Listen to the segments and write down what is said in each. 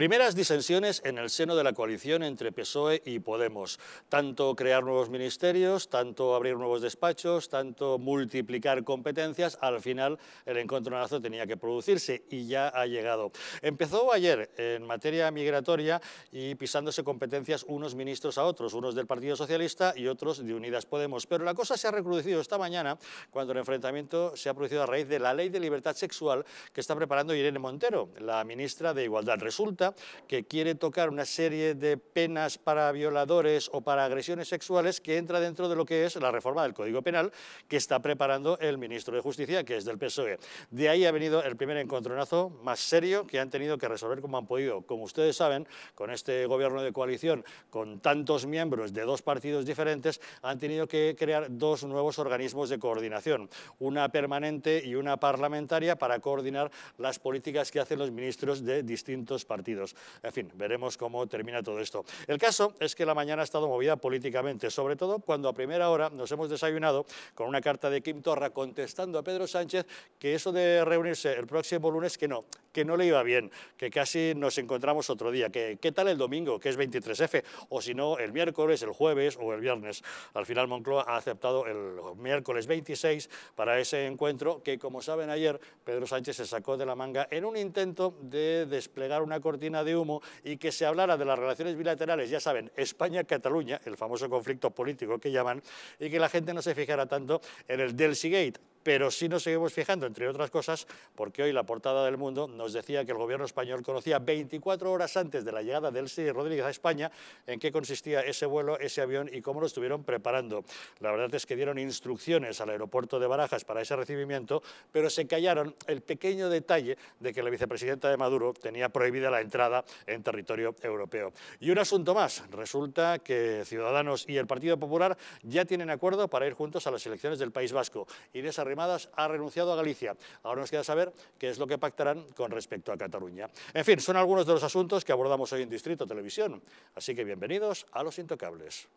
Primeras disensiones en el seno de la coalición entre PSOE y Podemos. Tanto crear nuevos ministerios, tanto abrir nuevos despachos, tanto multiplicar competencias, al final el encontronazo tenía que producirse y ya ha llegado. Empezó ayer en materia migratoria y pisándose competencias unos ministros a otros, unos del Partido Socialista y otros de Unidas Podemos. Pero la cosa se ha recrudecido esta mañana cuando el enfrentamiento se ha producido a raíz de la ley de libertad sexual que está preparando Irene Montero, la ministra de Igualdad. Resulta que quiere tocar una serie de penas para violadores o para agresiones sexuales que entra dentro de lo que es la reforma del Código Penal que está preparando el ministro de Justicia, que es del PSOE. De ahí ha venido el primer encontronazo más serio que han tenido que resolver como han podido. Como ustedes saben, con este gobierno de coalición, con tantos miembros de dos partidos diferentes, han tenido que crear dos nuevos organismos de coordinación, una permanente y una parlamentaria para coordinar las políticas que hacen los ministros de distintos partidos. En fin, veremos cómo termina todo esto. El caso es que la mañana ha estado movida políticamente, sobre todo cuando a primera hora nos hemos desayunado con una carta de Kim Torra contestando a Pedro Sánchez que eso de reunirse el próximo lunes, que no, que no le iba bien, que casi nos encontramos otro día, que qué tal el domingo, que es 23F, o si no, el miércoles, el jueves o el viernes. Al final Moncloa ha aceptado el miércoles 26 para ese encuentro que, como saben ayer, Pedro Sánchez se sacó de la manga en un intento de desplegar una cortina de humo y que se hablara de las relaciones bilaterales, ya saben, España-Cataluña, el famoso conflicto político que llaman, y que la gente no se fijara tanto en el Delcy Gate, pero sí nos seguimos fijando, entre otras cosas, porque hoy la portada del mundo nos decía que el gobierno español conocía 24 horas antes de la llegada del Elsie Rodríguez a España en qué consistía ese vuelo, ese avión y cómo lo estuvieron preparando. La verdad es que dieron instrucciones al aeropuerto de Barajas para ese recibimiento, pero se callaron el pequeño detalle de que la vicepresidenta de Maduro tenía prohibida la entrada en territorio europeo. Y un asunto más, resulta que Ciudadanos y el Partido Popular ya tienen acuerdo para ir juntos a las elecciones del País Vasco. Inés Arrimadas ha renunciado a Galicia. Ahora nos queda saber qué es lo que pactarán con respecto a Cataluña. En fin, son algunos de los asuntos que abordamos hoy en Distrito Televisión. Así que bienvenidos a Los Intocables.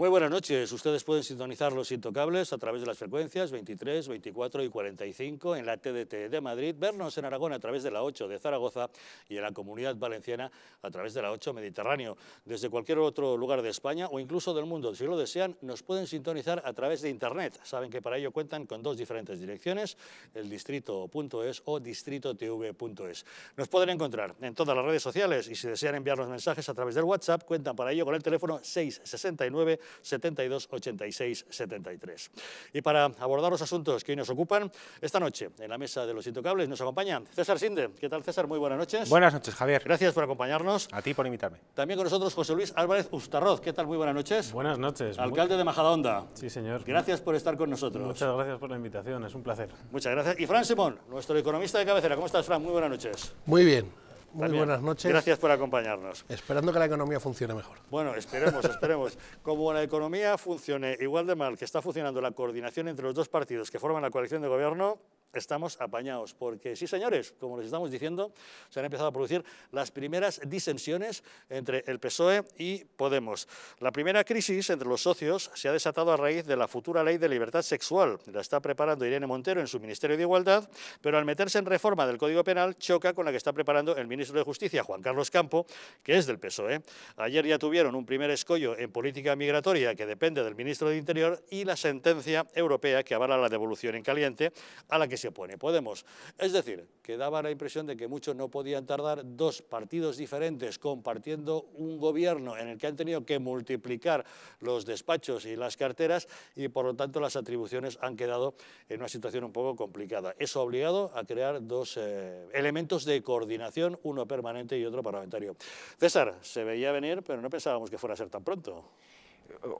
Muy buenas noches. Ustedes pueden sintonizar los intocables a través de las frecuencias 23, 24 y 45 en la TDT de Madrid, vernos en Aragón a través de la 8 de Zaragoza y en la Comunidad Valenciana a través de la 8 Mediterráneo. Desde cualquier otro lugar de España o incluso del mundo, si lo desean, nos pueden sintonizar a través de Internet. Saben que para ello cuentan con dos diferentes direcciones, el distrito.es o distritotv.es. Nos pueden encontrar en todas las redes sociales y si desean enviarnos mensajes a través del WhatsApp, cuentan para ello con el teléfono 669 72 86 73. Y para abordar los asuntos que hoy nos ocupan, esta noche en la mesa de los intocables nos acompaña César Sinde. ¿Qué tal César? Muy buenas noches. Buenas noches, Javier. Gracias por acompañarnos. A ti por invitarme. También con nosotros José Luis Álvarez Ustarroz. ¿Qué tal? Muy buenas noches. Buenas noches. Alcalde de Majadahonda. Sí, señor. Gracias por estar con nosotros. Muchas gracias por la invitación, es un placer. Muchas gracias. Y Fran Simón, nuestro economista de cabecera. ¿Cómo estás, Fran? Muy buenas noches. Muy bien. Muy buenas noches. Gracias por acompañarnos. Esperando que la economía funcione mejor. Bueno, esperemos, esperemos. Como la economía funcione igual de mal que está funcionando la coordinación entre los dos partidos que forman la coalición de gobierno, estamos apañados, porque sí, señores, como les estamos diciendo, se han empezado a producir las primeras disensiones entre el PSOE y Podemos. La primera crisis entre los socios se ha desatado a raíz de la futura ley de libertad sexual. La está preparando Irene Montero en su Ministerio de Igualdad, pero al meterse en reforma del Código Penal choca con la que está preparando el ministro de Justicia, Juan Carlos Campo, que es del PSOE. Ayer ya tuvieron un primer escollo en política migratoria que depende del ministro de Interior y la sentencia europea que avala la devolución en caliente, a la que se pone Podemos. Es decir, que daba la impresión de que muchos no podían tardar dos partidos diferentes compartiendo un gobierno en el que han tenido que multiplicar los despachos y las carteras y por lo tanto las atribuciones han quedado en una situación un poco complicada. Eso ha obligado a crear dos eh, elementos de coordinación, uno permanente y otro parlamentario. César, se veía venir, pero no pensábamos que fuera a ser tan pronto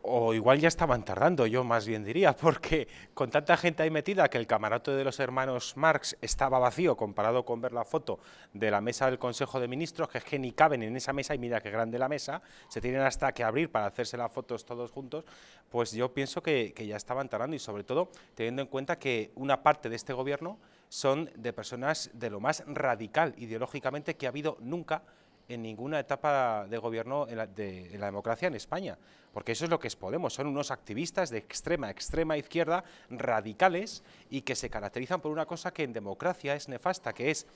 o igual ya estaban tardando, yo más bien diría, porque con tanta gente ahí metida que el camarote de los hermanos Marx estaba vacío comparado con ver la foto de la mesa del Consejo de Ministros, que es que ni caben en esa mesa y mira qué grande la mesa, se tienen hasta que abrir para hacerse las fotos todos juntos, pues yo pienso que, que ya estaban tardando y sobre todo teniendo en cuenta que una parte de este gobierno son de personas de lo más radical ideológicamente que ha habido nunca en ninguna etapa de gobierno en la, de, la democracia en España, porque eso es lo que es Podemos, son unos activistas de extrema, extrema izquierda, radicales, y que se caracterizan por una cosa que en democracia es nefasta, que es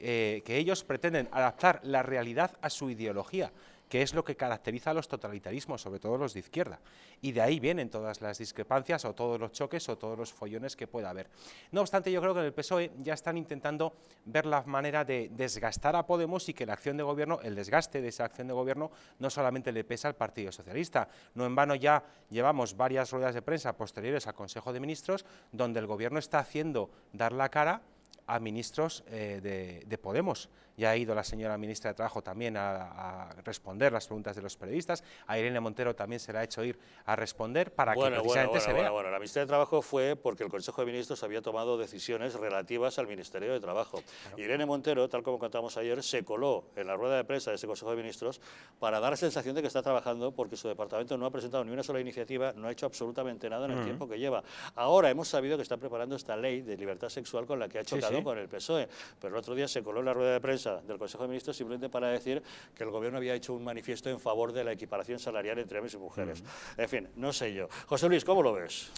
eh, que ellos pretenden adaptar la realidad a su ideología que es lo que caracteriza a los totalitarismos, sobre todo los de izquierda. Y de ahí vienen todas las discrepancias o todos los choques o todos los follones que pueda haber. No obstante, yo creo que en el PSOE ya están intentando ver la manera de desgastar a Podemos y que la acción de gobierno, el desgaste de esa acción de gobierno, no solamente le pesa al Partido Socialista. No en vano ya llevamos varias ruedas de prensa posteriores al Consejo de Ministros donde el gobierno está haciendo dar la cara a ministros eh, de Podemos ya ha ido la señora ministra de Trabajo también a, responder las preguntas de los periodistas, a Irene Montero también se la ha hecho ir a responder para que precisamente se vea. Bueno, la ministra de Trabajo fue porque el Consejo de Ministros había tomado decisiones relativas al Ministerio de Trabajo. Irene Montero, tal como contamos ayer, se coló en la rueda de prensa de ese Consejo de Ministros para dar la sensación de que está trabajando porque su departamento no ha presentado ni una sola iniciativa, no ha hecho absolutamente nada en el mm. tiempo que lleva. Ahora hemos sabido que está preparando esta ley de libertad sexual con la que ha chocado con el PSOE, pero el otro día se coló en la rueda de prensa del Consejo de Ministros simplemente para decir que el Gobierno había hecho un manifiesto en favor de la equiparación salarial entre hombres y mujeres. En fin, no sé yo. José Luis, ¿cómo lo ves?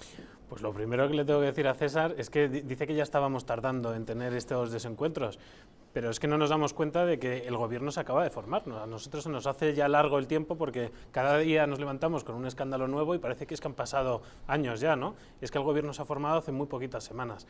Pues lo primero que le tengo que decir a César es que dice que ya estábamos tardando en tener estos desencuentros, pero es que no nos damos cuenta de que el gobierno se acaba de formar. A nosotros se nos hace ya largo el tiempo porque cada día nos levantamos con un escándalo nuevo y parece que es que han pasado años ya, ¿no? es que el gobierno se ha formado hace muy poquitas semanas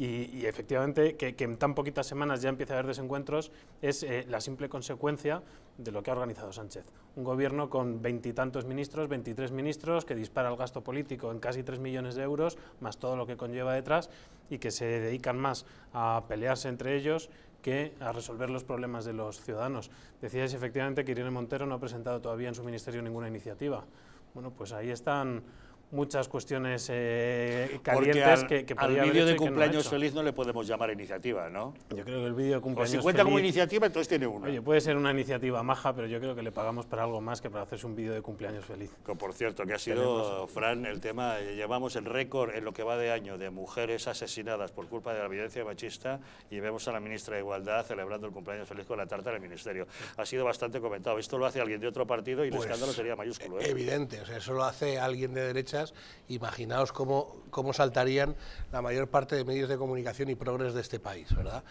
y, efectivamente que, en tan poquitas semanas ya empiece a haber desencuentros es eh, la simple consecuencia de lo que ha organizado Sánchez. Un gobierno con veintitantos ministros, veintitrés ministros, que dispara el gasto político en casi tres millones de euros, más todo lo que conlleva detrás, y que se dedican más a pelearse entre ellos que a resolver los problemas de los ciudadanos. Decíais efectivamente que Irene Montero no ha presentado todavía en su ministerio ninguna iniciativa. Bueno, pues ahí están muchas cuestiones eh, calientes que, que al vídeo de cumpleaños feliz no le podemos llamar iniciativa, ¿no? Yo creo que el vídeo de pues cumpleaños feliz... si cuenta como iniciativa, entonces tiene uno. Oye, puede ser una iniciativa maja, pero yo creo que le pagamos para algo más que para hacerse un vídeo de cumpleaños feliz. por cierto, que ha sido, Fran, el tema, eh, llevamos el récord en lo que va de año de mujeres asesinadas por culpa de la violencia machista y vemos a la ministra de Igualdad celebrando el cumpleaños feliz con la tarta del ministerio. Ha sido bastante comentado. Esto lo hace alguien de otro partido y el pues, escándalo sería mayúsculo. ¿eh? ¿eh? Evidente, o sea, eso lo hace alguien de derecha imaginaos cómo, saltarían la mayor parte de medios de comunicación y progres de este país, ¿verdad?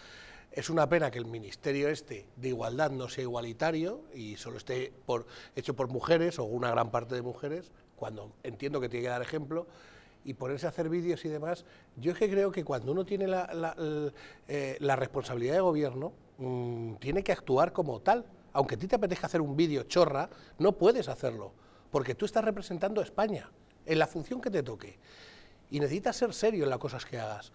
Es una pena que el ministerio este de igualdad no sea igualitario y solo esté hecho por mujeres o una gran parte de mujeres, cuando entiendo que tiene que dar ejemplo, y ponerse a hacer vídeos y demás. Yo es que creo que cuando uno tiene la, eh, responsabilidad de gobierno, mm, tiene que actuar como tal. Aunque a ti te apetezca hacer un vídeo chorra, no puedes hacerlo, porque tú estás representando a España en la función que te toque. Y necesitas ser serio en las cosas que hagas.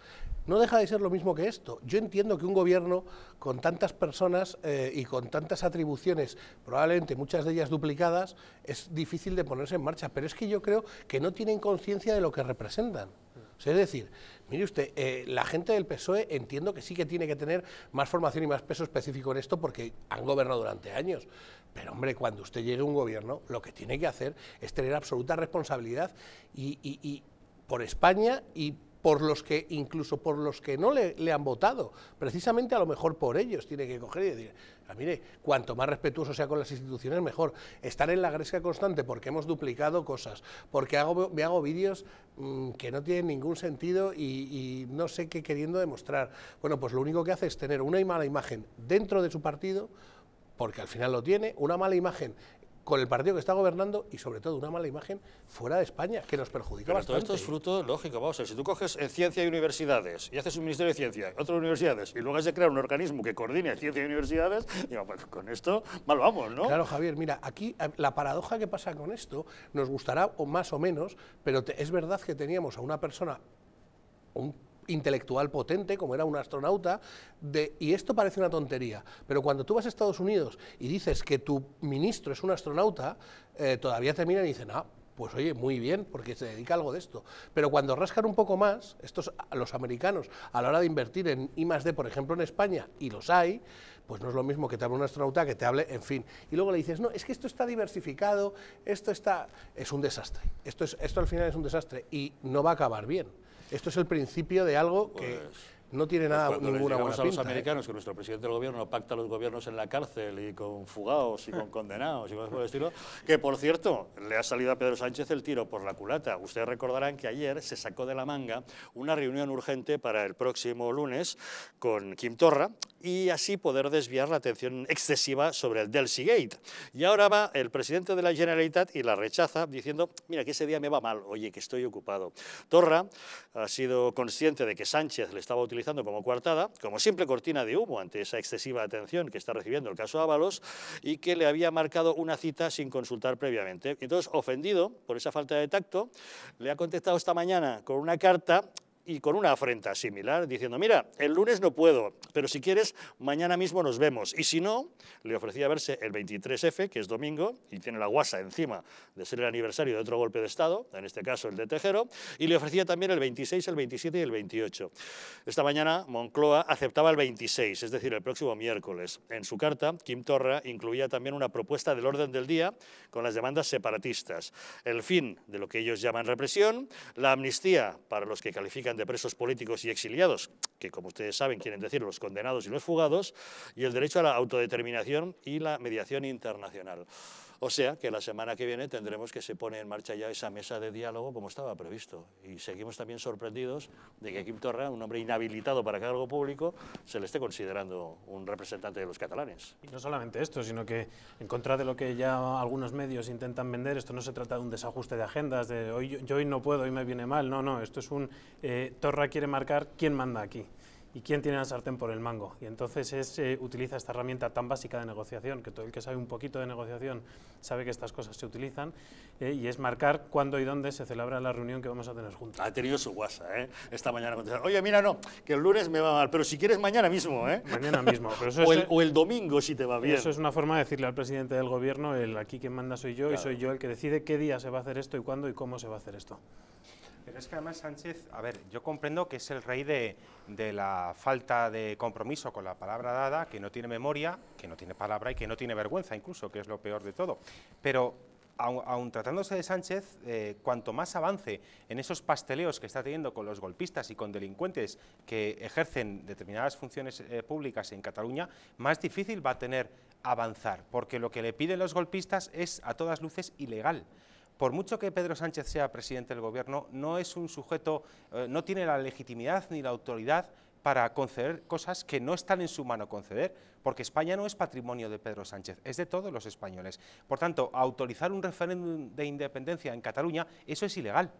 No deja de ser lo mismo que esto. Yo entiendo que un gobierno con tantas personas eh, y con tantas atribuciones, probablemente muchas de ellas duplicadas, es difícil de ponerse en marcha, pero es que yo creo que no tienen conciencia de lo que representan es decir, mire usted, eh, la gente del PSOE entiendo que sí que tiene que tener más formación y más peso específico en esto porque han gobernado durante años. Pero hombre, cuando usted llegue a un gobierno, lo que tiene que hacer es tener absoluta responsabilidad y, por España y por los que, incluso por los que no le, le, han votado, precisamente a lo mejor por ellos tiene que coger y decir, Ah, mire, cuanto más respetuoso sea con las instituciones, mejor. Estar en la gresca constante porque hemos duplicado cosas, porque me hago vídeos mm, que no tienen ningún sentido y, y, no sé qué queriendo demostrar. Bueno, pues lo único que hace es tener una mala imagen dentro de su partido, porque al final lo tiene, una mala imagen con el partido que está gobernando y sobre todo una mala imagen fuera de España, que nos perjudica Todo esto es fruto lógico, vamos a ver, si tú coges en eh, ciencia y universidades y haces un ministerio de ciencia, otras universidades, y luego has de crear un organismo que coordine ciencia y universidades, digo, pues con esto mal vamos, ¿no? Claro, Javier, mira, aquí eh, la paradoja que pasa con esto nos gustará o más o menos, pero es verdad que teníamos a una persona, un intelectual potente, como era un astronauta, de, y esto parece una tontería, pero cuando tú vas a Estados Unidos y dices que tu ministro es un astronauta, eh, todavía te miran y dicen, ah, pues oye, muy bien, porque se dedica a algo de esto. Pero cuando rascan un poco más, estos, los americanos, a la hora de invertir en I D, por ejemplo, en España, y los hay, pues no es lo mismo que te hable un astronauta que te hable, en fin. Y luego le dices, no, es que esto está diversificado, esto está... Es un desastre. Esto, es, esto al final es un desastre y no va a acabar bien. Esto es el principio de algo que, pues, no tiene nada, pues ninguna buena a los ¿eh? americanos que nuestro presidente del gobierno pacta los gobiernos en la cárcel y con fugados y con condenados y cosas por el estilo, que por cierto, le ha salido a Pedro Sánchez el tiro por la culata. Ustedes recordarán que ayer se sacó de la manga una reunión urgente para el próximo lunes con Kim Torra y así poder desviar la atención excesiva sobre el Delcy Gate. Y ahora va el presidente de la Generalitat y la rechaza diciendo, mira, que ese día me va mal, oye, que estoy ocupado. Torra ha sido consciente de que Sánchez le estaba utilizando como coartada, como siempre cortina de humo ante esa excesiva atención que está recibiendo el caso Ábalos y que le había marcado una cita sin consultar previamente. Entonces, ofendido por esa falta de tacto, le ha contestado esta mañana con una carta y con una afrenta similar, diciendo, mira, el lunes no puedo, pero si quieres, mañana mismo nos vemos. Y si no, le ofrecía verse el 23F, que es domingo, y tiene la guasa encima de ser el aniversario de otro golpe de Estado, en este caso el de Tejero, y le ofrecía también el 26, el 27 y el 28. Esta mañana Moncloa aceptaba el 26, es decir, el próximo miércoles. En su carta, Kim Torra incluía también una propuesta del orden del día con las demandas separatistas, el fin de lo que ellos llaman represión, la amnistía para los que califican de presos políticos y exiliados, que como ustedes saben quieren decir los condenados y los fugados, y el derecho a la autodeterminación y la mediación internacional. O sea que la semana que viene tendremos que se pone en marcha ya esa mesa de diálogo como estaba previsto. Y seguimos también sorprendidos de que Quim Torra, un hombre inhabilitado para cargo público, se le esté considerando un representante de los catalanes. Y no solamente esto, sino que en contra de lo que ya algunos medios intentan vender, esto no se trata de un desajuste de agendas, de hoy, yo hoy no puedo, hoy me viene mal. No, no, esto es un... Eh, Torra quiere marcar quién manda aquí y quién tiene la sartén por el mango. Y entonces se eh, utiliza esta herramienta tan básica de negociación, que todo el que sabe un poquito de negociación sabe que estas cosas se utilizan, eh, y es marcar cuándo y dónde se celebra la reunión que vamos a tener juntos. Ha tenido su guasa, ¿eh? Esta mañana contestar, oye, mira, no, que el lunes me va mal, pero si quieres mañana mismo, ¿eh? Mañana mismo. o, el, domingo si te va bien. Eso es una forma de decirle al presidente del gobierno, el aquí quien manda soy yo y soy yo el que decide qué día se va a hacer esto y cuándo y cómo se va a hacer esto. Pero es que además Sánchez, a ver, yo comprendo que es el rey de, la falta de compromiso con la palabra dada, que no tiene memoria, que no tiene palabra y que no tiene vergüenza incluso, que es lo peor de todo. Pero aun, tratándose de Sánchez, eh, cuanto más avance en esos pasteleos que está teniendo con los golpistas y con delincuentes que ejercen determinadas funciones eh, públicas en Cataluña, más difícil va a tener avanzar, porque lo que le piden los golpistas es a todas luces ilegal por mucho que Pedro Sánchez sea presidente del gobierno, no es un sujeto, eh, no tiene la legitimidad ni la autoridad para conceder cosas que no están en su mano conceder, porque España no es patrimonio de Pedro Sánchez, es de todos los españoles. Por tanto, autorizar un referéndum de independencia en Cataluña, eso es ilegal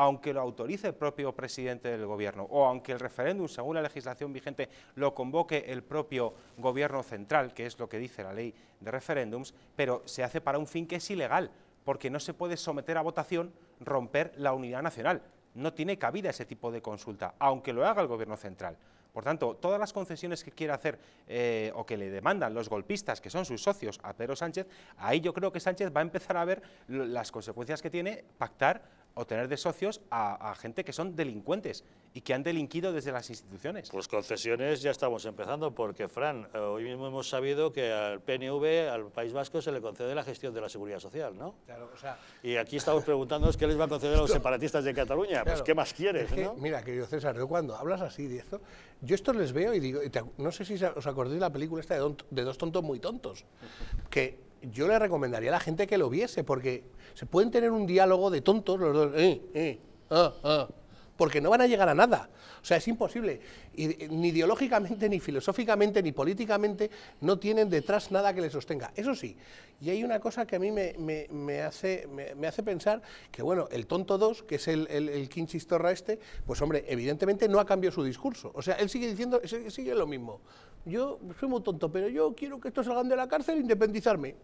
aunque lo autorice el propio presidente del gobierno o aunque el referéndum, según la legislación vigente, lo convoque el propio gobierno central, que es lo que dice la ley de referéndums, pero se hace para un fin que es ilegal, porque no se puede someter a votación romper la unidad nacional. No tiene cabida ese tipo de consulta, aunque lo haga el Gobierno central. Por tanto, todas las concesiones que quiera hacer eh, o que le demandan los golpistas, que son sus socios, a Pedro Sánchez, ahí yo creo que Sánchez va a empezar a ver las consecuencias que tiene pactar o tener de socios a, gente que son delincuentes y que han delinquido desde las instituciones. Pues concesiones ya estamos empezando porque, Fran, eh, hoy mismo hemos sabido que al PNV, al País Vasco, se le concede la gestión de la seguridad social, ¿no? Y aquí estamos preguntándonos qué les va a conceder a los separatistas de Cataluña. pues, ¿qué más quieres, ¿no? Mira, querido César, yo cuando hablas así de esto, yo esto les veo y digo, no sé si os acordáis de la película esta de, de dos tontos muy tontos, que yo le recomendaría a la gente que lo viese, porque se pueden tener un diálogo de tontos los dos. Eh, eh, ah, ah porque no van a llegar a nada. O sea, es imposible. Eh, ni ideológicamente, ni filosóficamente, ni políticamente, no tienen detrás nada que les sostenga. Eso sí, y hay una cosa que a mí me, hace, me, hace pensar que, bueno, el tonto 2, que es el, el, este, pues hombre, evidentemente no ha cambiado su discurso. O sea, él sigue diciendo, sigue lo mismo. Yo soy muy tonto, pero yo quiero que estos salgan de la cárcel e independizarme.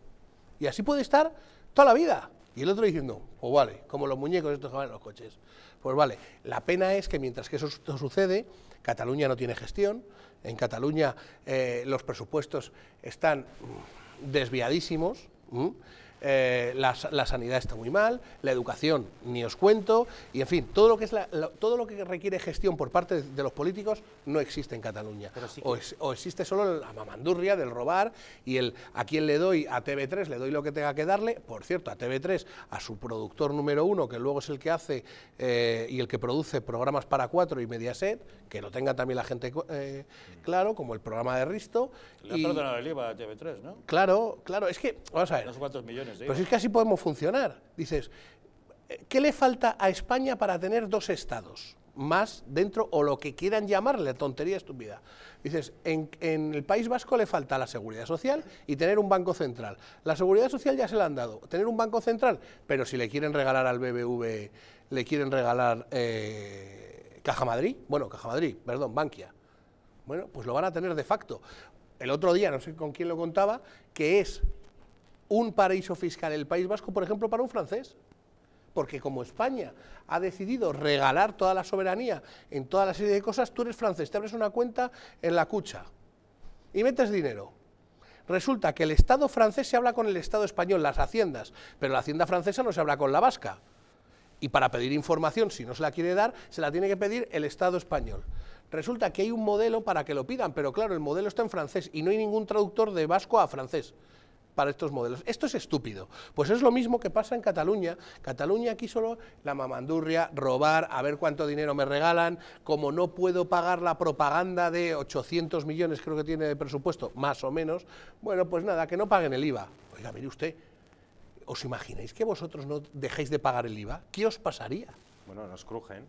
Y así puede estar toda la vida. Y el otro diciendo, pues vale, como los muñecos estos los coches. Pues vale, la pena es que mientras que eso sucede, Cataluña no tiene gestión, en Cataluña eh, los presupuestos están mm, desviadísimos, eh, la, sanidad está muy mal, la educación ni os cuento, y en fin, todo lo que, es todo lo que requiere gestión por parte de, los políticos no existe en Cataluña. o, existe solo la mamandurria del robar y el a quién le doy, a TV3 le doy lo que tenga que darle, por cierto, a TV3, a su productor número uno, que luego es el que hace eh, y el que produce programas para cuatro y Mediaset, que lo tenga también la gente eh, claro, como el programa de Risto. Le el IVA a TV3, ¿no? Claro, claro, es que, vamos a ver. unos cuantos millones. Pero si es que así podemos funcionar. Dices, eh, ¿qué le falta a España para tener dos estados? Más dentro, o lo que quieran llamarle, tontería estúpida. Dices, en, el País Vasco le falta la seguridad social y tener un banco central. La seguridad social ya se la han dado, tener un banco central, pero si le quieren regalar al BBV, le quieren regalar eh, Caja Madrid, bueno, Caja Madrid, perdón, Bankia. Bueno, pues lo van a tener de facto. El otro día, no sé con quién lo contaba, que es un paraíso fiscal el País Vasco, por ejemplo, para un francés. Porque como España ha decidido regalar toda la soberanía en toda la serie de cosas, tú eres francés, te abres una cuenta en la cucha y metes dinero. Resulta que el Estado francés se habla con el Estado español, las haciendas, pero la hacienda francesa no se habla con la vasca. Y para pedir información, si no se la quiere dar, se la tiene que pedir el Estado español. Resulta que hay un modelo para que lo pidan, pero claro, el modelo está en francés y no hay ningún traductor de vasco a francés para estos modelos. Esto es estúpido. Pues es lo mismo que pasa en Cataluña. Cataluña aquí solo la mamandurria, robar, a ver cuánto dinero me regalan, como no puedo pagar la propaganda de 800 millones creo que tiene de presupuesto, más o menos, bueno, pues nada, que no paguen el IVA. Oiga, mire usted, ¿os imagináis que vosotros no dejéis de pagar el IVA? ¿Qué os pasaría? Bueno, nos crujen.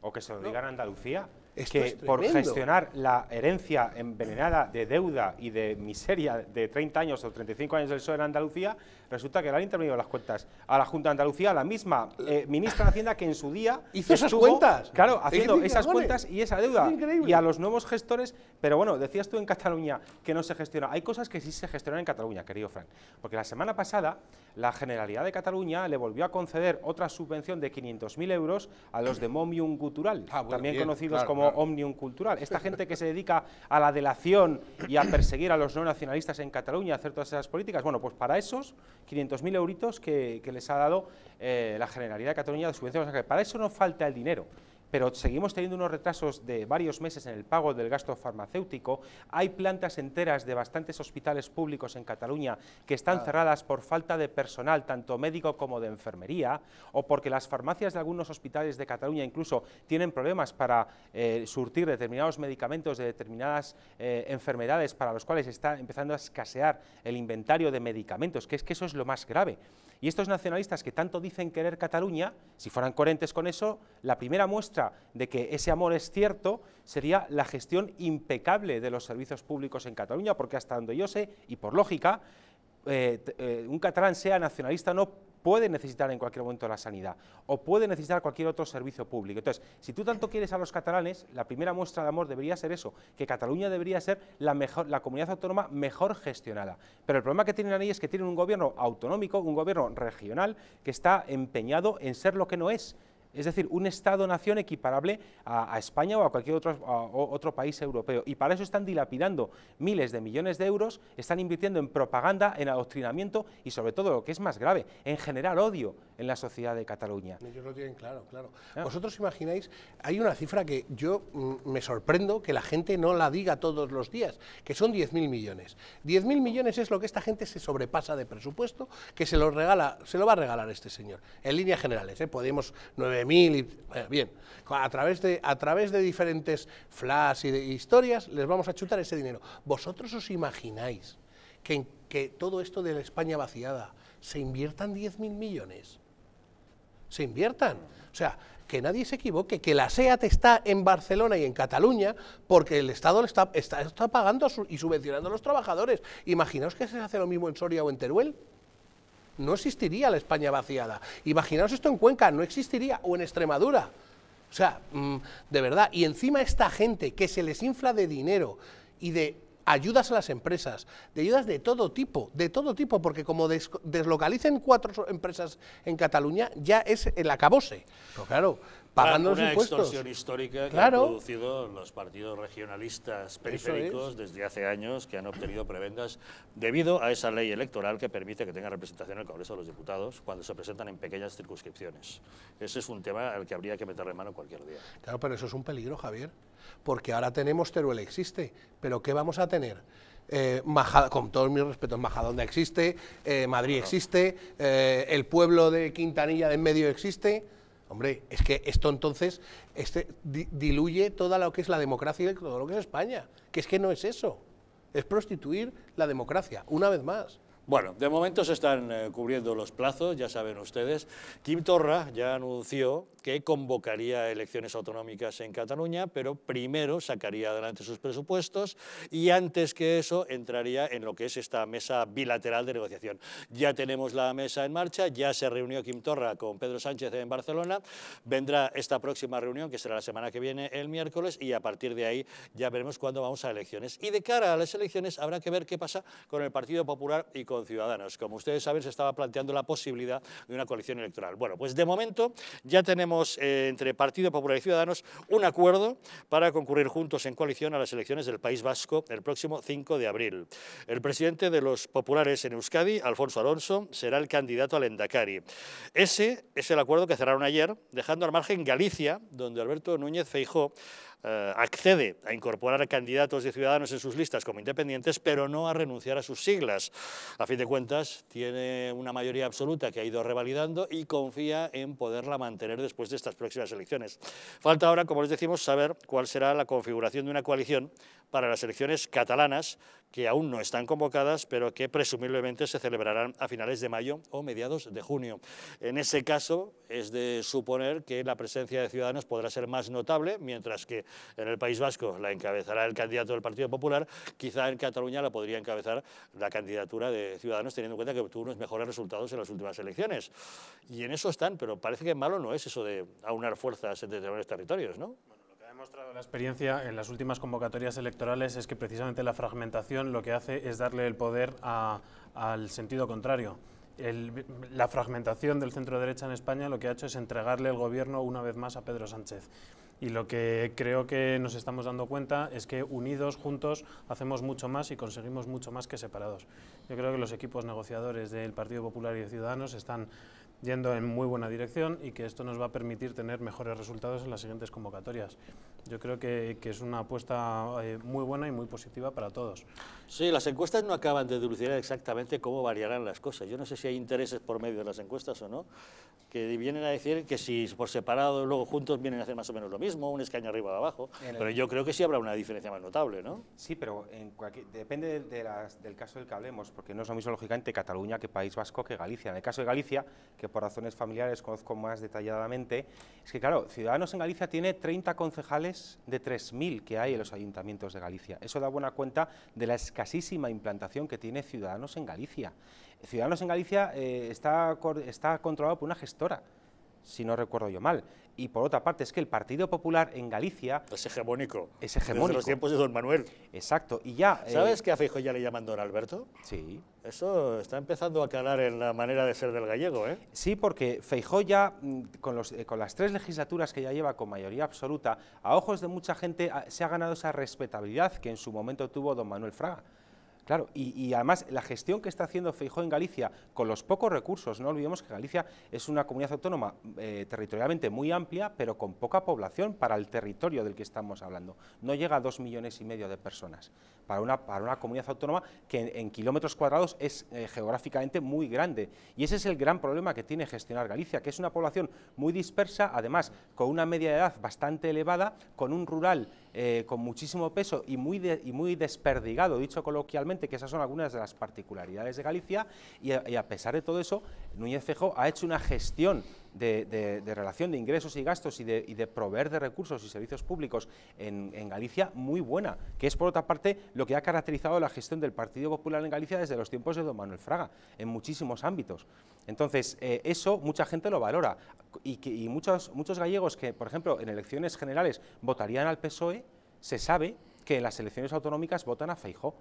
O que se lo digan a Andalucía que por gestionar la herencia envenenada de deuda y de miseria de 30 años o 35 años del PSOE en Andalucía, resulta que le han intervenido las cuentas a la Junta de Andalucía, a la misma eh, ministra de Hacienda que en su día... ¿Hizo esas cuentas? Claro, haciendo esas cuentas y esa deuda. y a los nuevos gestores... Pero bueno, decías tú en Cataluña que no se gestiona. Hay cosas que sí se gestionan en Cataluña, querido Frank. Porque la semana pasada la Generalidad de Cataluña le volvió a conceder otra subvención de 500.000 euros a los de Momium Gutural, ah, también conocidos como Omnium Cultural. Esta gente que se dedica a la delación y a perseguir a los no nacionalistas en Cataluña, a hacer todas esas políticas, bueno, pues para esos 500.000 euritos que, que, les ha dado eh, la Generalidad de Cataluña de subvenciones, para eso no falta el dinero pero seguimos teniendo unos retrasos de varios meses en el pago del gasto farmacéutico. Hay plantas enteras de bastantes hospitales públicos en Cataluña que están ah. cerradas por falta de personal, tanto médico como de enfermería, o porque las farmacias de algunos hospitales de Cataluña incluso tienen problemas para eh, surtir determinados medicamentos de determinadas eh, enfermedades para los cuales está empezando a escasear el inventario de medicamentos, que es que eso es lo más grave. Y estos nacionalistas que tanto dicen querer Cataluña, si fueran coherentes con eso, la primera muestra de que ese amor es cierto sería la gestión impecable de los servicios públicos en Cataluña, porque hasta donde yo sé, y por lógica, eh, eh, un catalán sea nacionalista no puede necesitar en cualquier momento la sanidad o puede necesitar cualquier otro servicio público. Entonces, si tú tanto quieres a los catalanes, la primera muestra de amor debería ser eso, que Cataluña debería ser la, mejor, la comunidad autónoma mejor gestionada. Pero el problema que tienen ahí es que tienen un gobierno autonómico, un gobierno regional, que está empeñado en ser lo que no es es decir, un Estado-nación equiparable a, España o a cualquier otro país europeo. Y para eso están dilapidando miles de millones de euros, están invirtiendo en propaganda, en adoctrinamiento y sobre todo, lo que es más grave, en generar odio en la sociedad de Cataluña. Ellos lo tienen claro, claro. Ah. Vosotros imagináis, hay una cifra que yo mm, me sorprendo que la gente no la diga todos los días, que son 10.000 millones. 10.000 millones es lo que esta gente se sobrepasa de presupuesto, que se lo, regala, se lo va a regalar este señor, en líneas generales. ¿eh? Podemos 9.000 y... Eh, bien, a través, de, a través de diferentes flash y historias les vamos a chutar ese dinero. ¿Vosotros os imagináis que, que todo esto de la España vaciada se inviertan 10.000 millones? se inviertan. O sea, que nadie se equivoque, que la SEAT está en Barcelona y en Cataluña porque el Estado le está, está, pagando y subvencionando a los trabajadores. Imaginaos que se hace lo mismo en Soria o en Teruel. No existiría la España vaciada. Imaginaos esto en Cuenca, no existiría, o en Extremadura. O sea, mm, de verdad, y encima esta gente que se les infla de dinero y de ayudas a las empresas, de ayudas de todo tipo, de todo tipo, porque como deslocalicen cuatro empresas en Cataluña, ya es el acabose pagando Una extorsión histórica que han producido los partidos regionalistas periféricos desde hace años que han obtenido prebendas debido a esa ley electoral que permite que tenga representación en el Congreso de los Diputados cuando se presentan en pequeñas circunscripciones. Ese es un tema al que habría que meterle mano cualquier día. Claro, pero eso es un peligro, Javier, porque ahora tenemos Teruel existe, pero ¿qué vamos a tener? Eh, con todos mis respetos, Majadonda existe, eh, Madrid existe, eh, el pueblo de Quintanilla de en medio existe Hombre, es que esto entonces este, diluye toda lo que es la democracia y todo lo que es España. Que es que no es eso. Es prostituir la democracia, una vez más. Bueno, de momento se están eh, cubriendo los plazos, ya saben ustedes. Kim Torra ya anunció que convocaría elecciones autonómicas en Cataluña, pero primero sacaría adelante sus presupuestos y antes que eso entraría en lo que es esta mesa bilateral de negociación. Ya tenemos la mesa en marcha, ya se reunió Quimtorra Torra con Pedro Sánchez en Barcelona, vendrá esta próxima reunión que será la semana que viene el miércoles y a partir de ahí ya veremos cuándo vamos a elecciones. Y de cara a las elecciones habrá que ver qué pasa con el Partido Popular y con Ciudadanos. Como ustedes saben, se estaba planteando la posibilidad de una coalición electoral. Bueno, pues de momento ya tenemos eh, entre Partido Popular y Ciudadanos un acuerdo para concurrir juntos en coalición a las elecciones del País Vasco el próximo 5 de abril. El presidente de los populares en Euskadi, Alfonso Alonso, será el candidato al Endacari. Ese es el acuerdo que cerraron ayer, dejando al margen Galicia, donde Alberto Núñez Feijó eh, accede a incorporar a candidatos de ciudadanos en sus listas como independientes, pero no a renunciar a sus siglas. A fin de cuentas, tiene una mayoría absoluta que ha ido revalidando y confía en poderla mantener después de estas próximas elecciones. Falta ahora, como les decimos, saber cuál será la configuración de una coalición para las elecciones catalanas, que aún no están convocadas, pero que presumiblemente se celebrarán a finales de mayo o mediados de junio. En ese caso, es de suponer que la presencia de Ciudadanos podrá ser más notable, mientras que en el País Vasco la encabezará el candidato del Partido Popular, quizá en Cataluña la podría encabezar la candidatura de Ciudadanos, teniendo en cuenta que obtuvo unos mejores resultados en las últimas elecciones. Y en eso están, pero parece que malo no es eso de aunar fuerzas en determinados territorios, ¿no? la experiencia en las últimas convocatorias electorales es que precisamente la fragmentación lo que hace es darle el poder al sentido contrario. la fragmentación del centro derecha en España lo que ha hecho es entregarle el gobierno una vez más a Pedro Sánchez. Y lo que creo que nos estamos dando cuenta es que unidos, juntos, hacemos mucho más y conseguimos mucho más que separados. Yo creo que los equipos negociadores del Partido Popular y de Ciudadanos están yendo en muy buena dirección y que esto nos va a permitir tener mejores resultados en las siguientes convocatorias. Yo creo que, que es una apuesta eh, muy buena y muy positiva para todos. Sí, las encuestas no acaban de dilucidar exactamente cómo variarán las cosas. Yo no sé si hay intereses por medio de las encuestas o no, que vienen a decir que si por separado luego juntos vienen a hacer más o menos lo mismo, un escaño arriba o abajo, pero yo creo que sí habrá una diferencia más notable, ¿no? Sí, pero en depende de del caso del que hablemos, porque no es lo mismo lógicamente Cataluña que País Vasco que Galicia. En el caso de Galicia, que por razones familiares conozco más detalladamente, es que claro, Ciudadanos en Galicia tiene 30 concejales de 3.000 que hay en los ayuntamientos de Galicia. Eso da buena cuenta de la escasísima implantación que tiene Ciudadanos en Galicia. Ciudadanos en Galicia eh, está, está controlado por una gestora, si no recuerdo yo mal y por otra parte es que el Partido Popular en Galicia... Es hegemónico. Es hegemónico. En los tiempos de don Manuel. Exacto, y ya... Eh, ¿Sabes que a Feijóo ya le llaman don Alberto? Sí. Eso está empezando a calar en la manera de ser del gallego, ¿eh? Sí, porque Feijoya, mm, con, eh, con las tres legislaturas que ya lleva con mayoría absoluta, a ojos de mucha gente se ha ganado esa respetabilidad que en su momento tuvo don Manuel Fraga. Claro, y, además la gestión que está haciendo Feijóo en Galicia con los pocos recursos, no olvidemos que Galicia es una comunidad autónoma eh, territorialmente muy amplia, pero con poca población para el territorio del que estamos hablando. No llega a dos millones y medio de personas, para una, para una comunidad autónoma que en, kilómetros cuadrados es eh, geográficamente muy grande. Y ese es el gran problema que tiene gestionar Galicia, que es una población muy dispersa, además con una media de edad bastante elevada, con un rural eh, con muchísimo peso y muy, y muy desperdigado, dicho coloquialmente, que esas son algunas de las particularidades de Galicia, y a, pesar de todo eso, Núñez Fejo ha hecho una gestión de, relación de ingresos y gastos y de, proveer de recursos y servicios públicos en, Galicia muy buena, que es por otra parte lo que ha caracterizado la gestión del Partido Popular en Galicia desde los tiempos de don Manuel Fraga, en muchísimos ámbitos. Entonces, eh, eso mucha gente lo valora y, muchos, muchos gallegos que, por ejemplo, en elecciones generales votarían al PSOE, se sabe que en las elecciones autonómicas votan a Feijóo,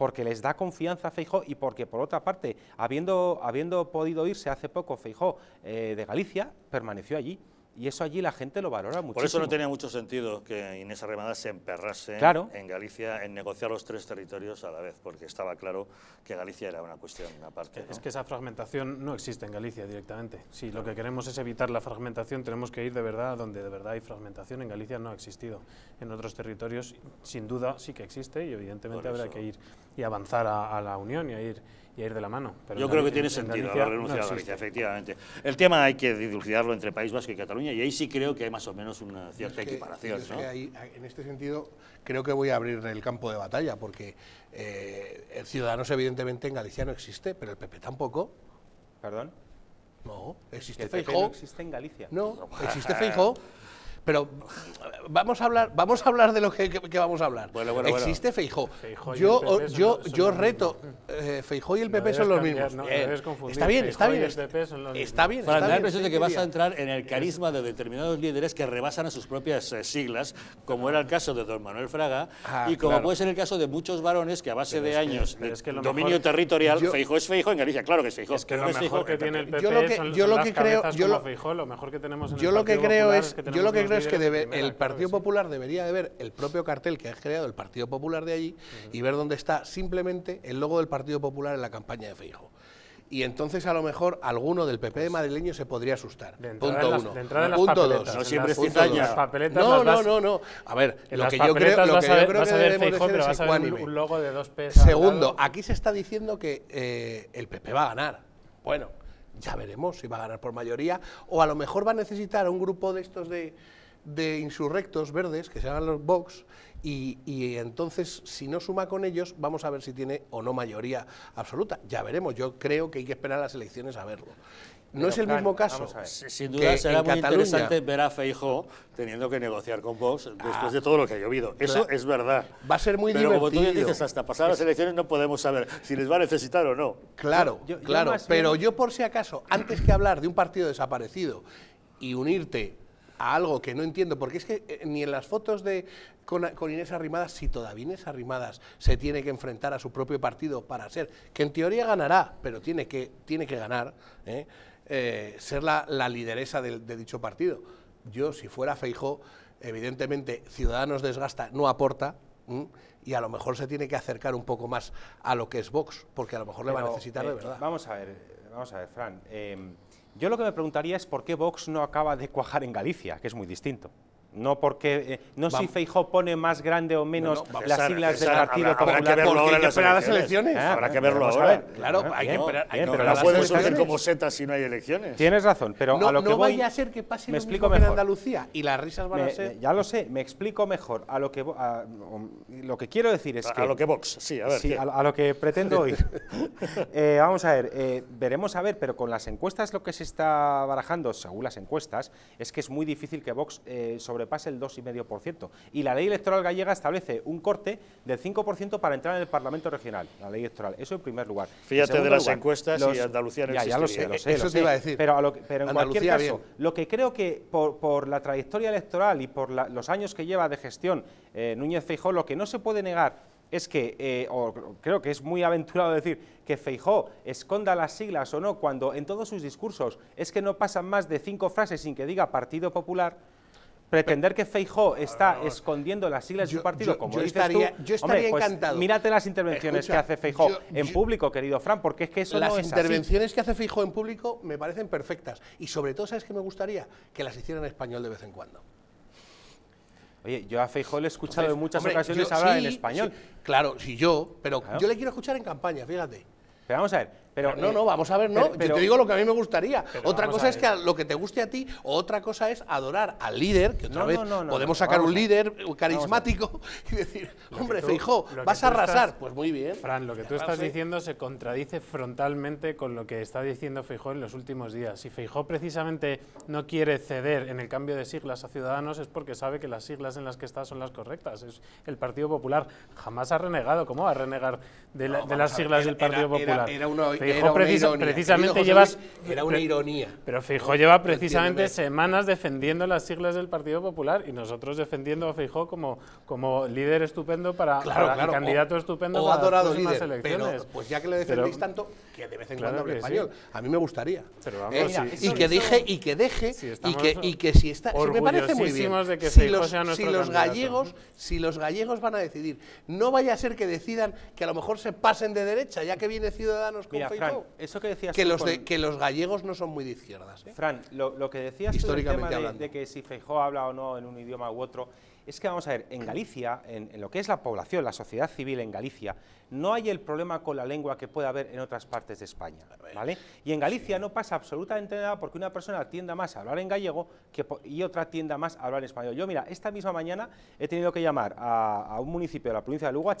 porque les da confianza a y porque, por otra parte, habiendo, habiendo podido irse hace poco Feijó eh, de Galicia, permaneció allí. Y eso allí la gente lo valora mucho. Por eso no tenía mucho sentido que Inés Arremada se emperrase en Galicia en negociar los tres territorios a la vez, porque estaba claro que Galicia era una cuestión aparte. Es que esa fragmentación no existe en Galicia directamente. Si lo que queremos es evitar la fragmentación, tenemos que ir de verdad a donde de verdad hay fragmentación. En Galicia no ha existido. En otros territorios, sin duda, sí que existe y evidentemente habrá que ir y avanzar a la unión y a ir y ir de la mano. Yo creo que tiene sentido haber renunciado a Galicia, efectivamente. El tema hay que dilucidarlo entre País Vasco y Cataluña y ahí sí creo que hay más o menos una cierta equiparación. ¿no? en este sentido creo que voy a abrir el campo de batalla porque eh, el Ciudadanos evidentemente en Galicia no existe, pero el PP tampoco. ¿Perdón? No, existe Feijóo. No existe en Galicia. No, existe Feijóo. Pero vamos a hablar, vamos a hablar de lo que, vamos a hablar. Existe Feijó. yo, yo, yo reto, eh, Feijó y el PP son los mismos. Eh, está bien, está bien. Está bien, Para dar la impresión de que vas a entrar en el carisma de determinados líderes que rebasan a sus propias eh, siglas, como era el caso de don Manuel Fraga, ah, y como puede ser el caso de muchos varones que a base de años de dominio territorial, yo, Feijó es Feijó en Galicia, claro que es Feijó. Es que lo mejor que tiene el PP yo lo que, yo lo que creo, lo, mejor que tenemos yo lo que creo es, yo lo que es que el Partido Popular debería de ver el propio cartel que ha creado el Partido Popular de allí y ver dónde está simplemente el logo del Partido Popular en la campaña de Feijóo y entonces a lo mejor alguno del PP de pues madrileño se podría asustar. punto uno. punto dos. No siempre papeletas no, no, no, A ver, lo que yo creo, lo que yo creo es ecuánime. Segundo, aquí se está diciendo que eh, el PP va a ganar. Bueno, ya veremos si va a ganar por mayoría o a lo mejor va a necesitar un grupo de estos de de insurrectos verdes que se llaman los Vox y, y, entonces si no suma con ellos vamos a ver si tiene o no mayoría absoluta. Ya veremos, yo creo que hay que esperar a las elecciones a verlo. No es el mismo caso. Sin duda será muy interesante ver a Feijó teniendo que negociar con Vox después de ah. todo lo que ha llovido. Eso es verdad. Va a ser muy divertido. dices, hasta pasar las elecciones no podemos saber si les va a necesitar o no. Claro, claro. pero yo por si acaso, antes que hablar de un partido desaparecido y unirte a algo que no entiendo, porque es que eh, ni en las fotos de con, Inés Arrimadas, si todavía Inés Arrimadas se tiene que enfrentar a su propio partido para ser, que en teoría ganará, pero tiene que, tiene que ganar, ¿eh? Eh, ser la, la lideresa de, dicho partido. Yo, si fuera feijó evidentemente Ciudadanos desgasta, no aporta, y a lo mejor se tiene que acercar un poco más a lo que es Vox, porque a lo mejor le va a necesitar de verdad. Vamos a ver, vamos a ver, Fran. Yo lo que me preguntaría es por qué Vox no acaba de cuajar en Galicia, que es muy distinto. No porque eh, no si Feijó pone más grande o menos las siglas del Partido Popular. Habrá que verlo las elecciones. habrá que verlo ahora. Claro, hay que esperar. no puede surgir como setas si no hay elecciones. Tienes razón, pero no, a lo que No vaya a ser que pase me lo mismo en Andalucía y las risas van a ser. Eh, ya lo sé, me explico mejor. A lo que um, lo que quiero decir es que a lo que Vox, sí, a ver. Sí, a, lo que pretendo oír. Eh, vamos a ver, veremos a ver, pero con las encuestas lo que se está barajando, según las encuestas, es que es muy difícil que Vox sobre pasa el 2,5%. Y la ley electoral gallega establece un corte del 5% para entrar en el Parlamento regional, la ley electoral. Eso en primer lugar. Fíjate de las encuestas y Andalucía no ya, ya lo sé, lo eh, sé, Eso iba a decir. Pero, en cualquier caso, lo que creo que por, la trayectoria electoral y por los años que lleva de gestión eh, Núñez feijó lo que no se puede negar es que, eh, o creo que es muy aventurado decir, que Feijó esconda las siglas o no, cuando en todos sus discursos es que no pasan más de cinco frases sin que diga Partido Popular, Pretender que Feijó está escondiendo las siglas de su partido, como yo dices yo estaría pues encantado. Mírate las intervenciones que hace Feijóo en público, querido Fran, porque es que eso no es intervenciones que hace Feijóo en público me parecen perfectas y sobre todo sabes que me gustaría que las hicieran en español de vez en cuando. Oye, yo a Feijóo le he escuchado en muchas ocasiones hablar en español. claro, si yo, pero yo le quiero escuchar en campaña, fíjate. Pero vamos a ver, pero, no, eh, no, vamos a ver, no. te digo lo que a mí me gustaría. Otra cosa es que lo que te guste a ti, otra cosa es adorar al líder, que otra vez podemos sacar un líder carismático y decir, hombre, Feijó, vas a arrasar. pues muy bien. Fran, lo que tú estás diciendo se contradice frontalmente con lo que está diciendo Feijó en los últimos días. Si Feijó precisamente no quiere ceder en el cambio de siglas a Ciudadanos es porque sabe que las siglas en las que está son las correctas. el Partido Popular jamás ha renegado. ¿Cómo va a renegar de, las siglas del Partido Popular? Era, uno... Feijóo precisamente llevas Era una ironía. Pero Feijóo lleva precisamente semanas defendiendo las siglas del Partido Popular y nosotros defendiendo a Feijóo como, como líder estupendo para, candidato estupendo para las elecciones. pues ya que le defendéis tanto, que de vez en cuando hable español. A mí me gustaría. ¿Eh? y, que deje, y que deje, y, que, si está... Si me parece muy bien. si los, gallegos, si los gallegos van a decidir, no vaya a ser que decidan que a lo mejor se pasen de derecha, ya que viene Ciudadanos con Fran, eso que decías que, los, que los gallegos no son muy de izquierdas. ¿eh? Fran, lo, que decías Históricamente tú tema de, de, que si Feijó habla o no en un idioma u otro, es que vamos a ver, en Galicia, en, lo que es la población, la sociedad civil en Galicia, no hay el problema con la lengua que puede haber en otras partes de España, ¿vale? Y en Galicia no pasa absolutamente nada porque una persona tienda más a hablar en gallego que, y otra tienda más a hablar en español. Yo, mira, esta misma mañana he tenido que llamar a, un municipio de la provincia de Lugo, a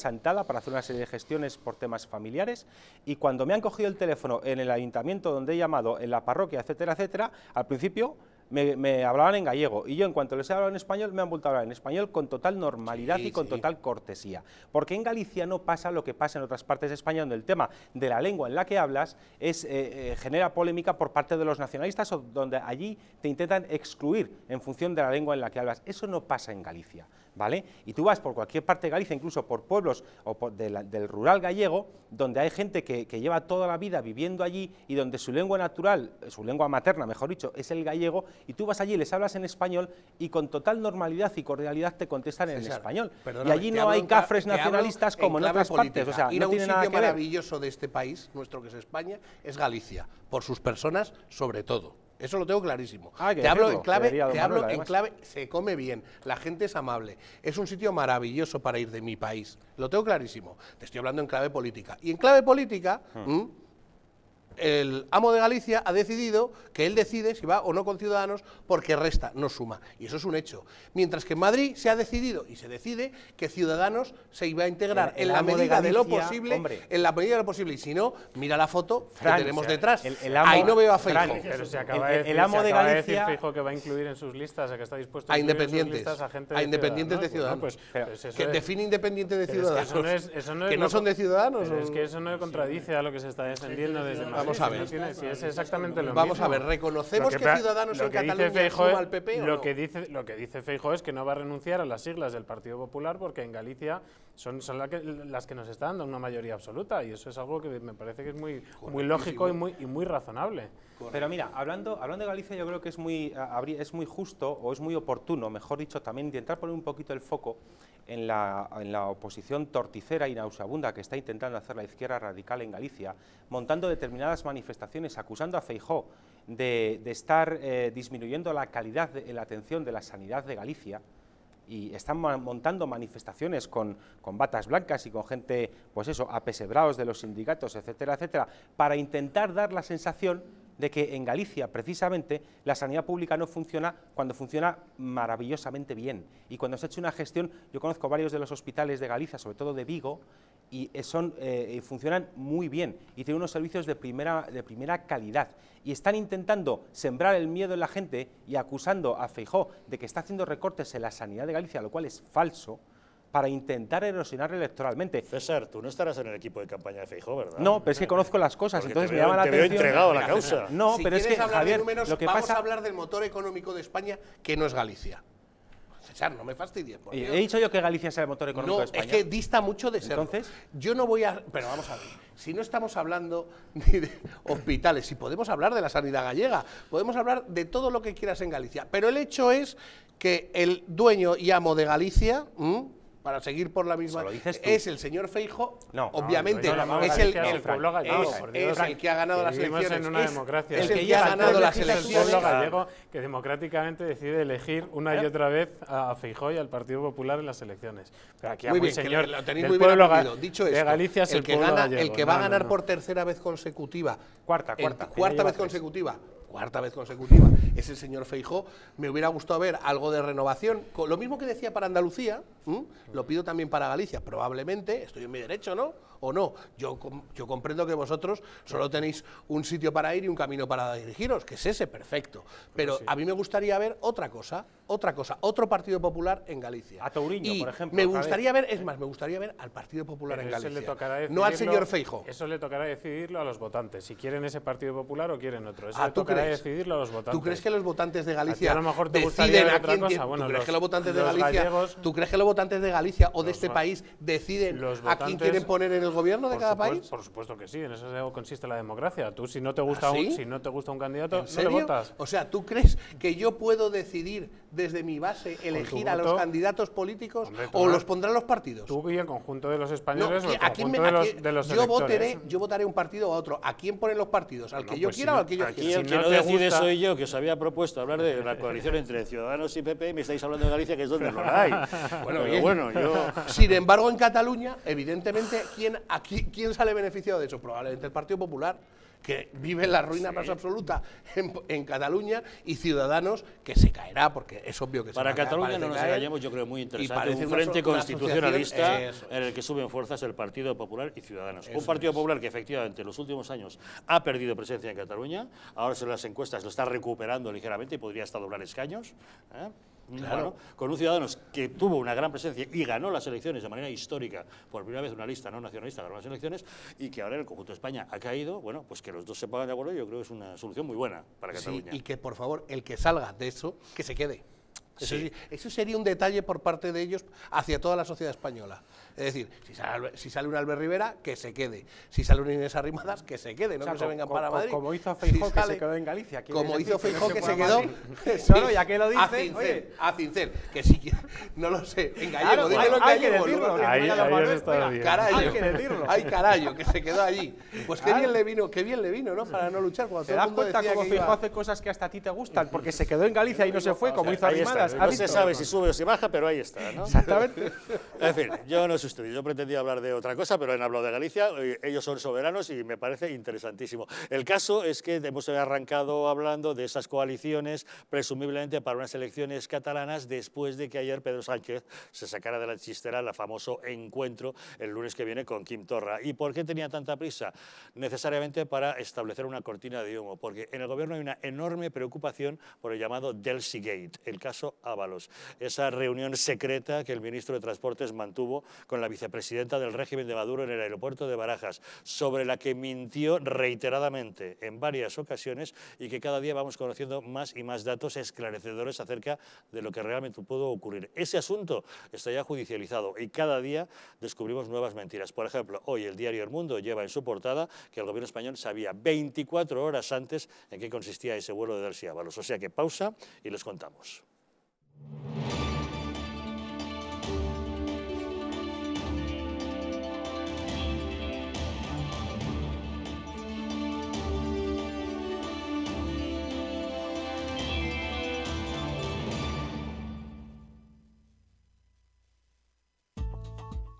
para hacer una serie de gestiones por temas familiares y cuando me han cogido el teléfono en el ayuntamiento donde he llamado, en la parroquia, etcétera, etcétera, al principio me, hablaban en gallego y yo en cuanto les he hablado en español me han vuelto a hablar en español con total normalidad y con total cortesía. Porque en Galicia no pasa lo que pasa en otras partes de España donde el tema de la lengua en la que hablas eh, eh, genera polémica por parte de los nacionalistas o donde allí te intentan excluir en función de la lengua en la que hablas. Eso no pasa en Galicia. Y tú vas por cualquier parte de Galicia, incluso por pueblos o del rural gallego, donde hay gente que, lleva toda la vida viviendo allí y donde su lengua natural, su lengua materna, mejor dicho, es el gallego, y tú vas allí, les hablas en español y con total normalidad y cordialidad te contestan en español. Y allí no hay cafres nacionalistas como en, no sitio maravilloso de este país, nuestro que es España, es Galicia, por sus personas sobre todo. Eso lo tengo clarísimo. Ah, te hablo, en clave, te hablo en clave, se come bien, la gente es amable, es un sitio maravilloso para ir de mi país. Lo tengo clarísimo. Te estoy hablando en clave política. Y en clave política, hmm el amo de Galicia ha decidido que él decide si va o no con Ciudadanos porque resta, no suma. Y eso es un hecho. Mientras que en Madrid se ha decidido y se decide que Ciudadanos se iba a integrar en la medida de, lo posible, en la medida de lo posible. Y si no, mira la foto que tenemos detrás. Ahí no veo a Feijo. el, amo de Galicia de que va a incluir en sus listas, que está dispuesto a, a independientes, a, gente de a independientes de Ciudadanos. Pues, que define independiente de Ciudadanos. que, no, son de Ciudadanos. es que eso no contradice a lo que se está defendiendo desde Madrid vamos a ver. es exactamente lo vamos a ver, ¿reconocemos que, Ciudadanos en Cataluña Feijo al PP o lo Que dice, lo que dice Feijo es que no va a renunciar a las siglas del Partido Popular porque en Galicia son, las que nos están dando una mayoría absoluta y eso es algo que me parece que es muy, muy lógico y muy, muy razonable. Pero mira, hablando, hablando de Galicia yo creo que es muy, es muy justo o es muy oportuno, mejor dicho, también intentar poner un poquito el foco en la, oposición torticera y nauseabunda que está intentando hacer la izquierda radical en Galicia, montando determinadas manifestaciones, acusando a Feijó de, estar eh, disminuyendo la calidad de la atención de la sanidad de Galicia, y están montando manifestaciones con, con, batas blancas y con gente, pues eso, apesebrados de los sindicatos, etcétera, etcétera, para intentar dar la sensación de que en Galicia, precisamente, la sanidad pública no funciona cuando funciona maravillosamente bien. Y cuando se ha hecho una gestión, yo conozco varios de los hospitales de Galicia, sobre todo de Vigo, y eh, son, eh, funcionan muy bien y tienen unos servicios de primera, de primera calidad. Y están intentando sembrar el miedo en la gente y acusando a Feijó de que está haciendo recortes en la sanidad de Galicia, lo cual es falso, para intentar erosionar electoralmente. César, tú no estarás en el equipo de campaña de Feijóo, ¿verdad? No, pero es que conozco las cosas, entonces me llama la te Veo entregado a la causa. No, pero es que Javier, lo que vamos pasa... a hablar del motor económico de España que no es Galicia. César, no me fastidies. Por eh, Dios. He dicho yo que Galicia sea el motor económico de España. Es que dista mucho de serlo. Entonces, yo no voy a. Pero vamos a ver. Si no estamos hablando ni de hospitales, si podemos hablar de la sanidad gallega, podemos hablar de todo lo que quieras en Galicia. Pero el hecho es que el dueño y amo de Galicia para seguir por la misma. Es el señor Feijo, no, obviamente, es el, pueblo gallego. Es, el que ha ganado las elecciones. es el, que, ya ha ganado las elecciones. El pueblo gallego que democráticamente decide elegir una y ¿Eh? otra vez a Feijo y al Partido Popular en las elecciones. Pero aquí muy, bien, señor, lo tenéis muy bien Dicho esto, de Galicia es el, que, el que va a ganar por tercera vez consecutiva. Cuarta, cuarta. Cuarta vez consecutiva cuarta vez consecutiva, es el señor Feijó, me hubiera gustado ver algo de renovación. Lo mismo que decía para Andalucía, lo pido también para Galicia, probablemente, estoy en mi derecho, ¿no? o no. Yo, yo comprendo que vosotros solo tenéis un sitio para ir y un camino para dirigiros, que es ese, perfecto. Pues Pero a mí me gustaría ver otra cosa, otra cosa, otro Partido Popular en Galicia. A Tauriño, por ejemplo. Me gustaría ver, es más, me gustaría ver al Partido Popular en Galicia. no al señor Feijo. Eso le tocará decidirlo a los votantes, si quieren ese Partido Popular o quieren otro. Eso ah, le tocará decidirlo a los votantes. ¿Tú crees que los votantes de Galicia lo mejor te deciden a quién que los votantes de Galicia, ¿Tú crees que los votantes de Galicia o de este país deciden a quién quieren poner en el el gobierno de cada país? Por supuesto que sí, en eso consiste la democracia. Tú si no te gusta ¿Ah, un, si no te gusta un candidato, no le votas. O sea, ¿tú crees que yo puedo decidir desde mi base elegir a los candidatos políticos o los pondrán los partidos? Tú y el conjunto de los españoles de, los, yo votaré, yo votaré un partido a otro. ¿A quién ponen los partidos? ¿Al que yo pues quiera o al que yo quiera? el que no, decide soy yo, que os había propuesto hablar de la coalición entre Ciudadanos y PP y me estáis hablando de Galicia, que es donde lo hay. Bueno, bueno yo... Sin embargo, en Cataluña, evidentemente, quien quién, sale beneficiado de eso? Probablemente el Partido Popular, que vive en la ruina más absoluta en, Cataluña y Ciudadanos que se caerá, porque es obvio que Para caerá. Para Cataluña no nos engañemos, yo creo muy interesante. un frente constitucionalista en el que suben fuerzas el Partido Popular y Ciudadanos. un Partido Popular que efectivamente en los últimos años ha perdido presencia en Cataluña, ahora en las encuestas lo está recuperando ligeramente y podría hasta doblar escaños. ¿eh? Claro. con un Ciudadanos que tuvo una gran presencia y ganó las elecciones de manera histórica, por primera vez una lista no nacionalista ganó las elecciones, y que ahora en el conjunto de España ha caído, bueno, pues que los dos se pongan de acuerdo, yo creo que es una solución muy buena para Cataluña. y que por favor, el que salga de eso, que se quede. Eso, eso sería un detalle por parte de ellos hacia toda la sociedad española. Es decir, si sale, un Albert Rivera, que se quede. Si sale un Inés Arrimadas, que se quede, no que se vengan para Madrid. Como hizo Feijó, que se quedó en Galicia. Como hizo Feijó, que, se, quedó. Solo ya que lo dice. A Cincel, oye. a que si no lo sé, en gallego, claro, dime hay, que hay que decirlo, hay que decirlo. carayo, que se quedó allí. Pues qué bien le vino, qué bien le vino, ¿no? Para no luchar. Cuando ¿Te das cuenta como Feijó hace cosas que hasta a ti te gustan? Porque se quedó en Galicia y no se fue, como hizo Arrimadas. No se sabe si sube o si baja, pero ahí está, ¿no? Exactamente. En fin, yo no sé yo pretendía hablar de otra cosa, pero han hablado de Galicia. Ellos son soberanos y me parece interesantísimo. El caso es que hemos arrancado hablando de esas coaliciones, presumiblemente para unas elecciones catalanas, después de que ayer Pedro Sánchez se sacara de la chistera el famoso encuentro el lunes que viene con Kim Torra. ¿Y por qué tenía tanta prisa? Necesariamente para establecer una cortina de humo, porque en el gobierno hay una enorme preocupación por el llamado Delcy Gate, el caso Ábalos, esa reunión secreta que el ministro de Transportes mantuvo con la vicepresidenta del régimen de Maduro en el aeropuerto de Barajas, sobre la que mintió reiteradamente en varias ocasiones y que cada día vamos conociendo más y más datos esclarecedores acerca de lo que realmente pudo ocurrir. Ese asunto está ya judicializado y cada día descubrimos nuevas mentiras. Por ejemplo, hoy el diario El Mundo lleva en su portada que el gobierno español sabía 24 horas antes en qué consistía ese vuelo de Darcy Ábalos. O sea que pausa y les contamos.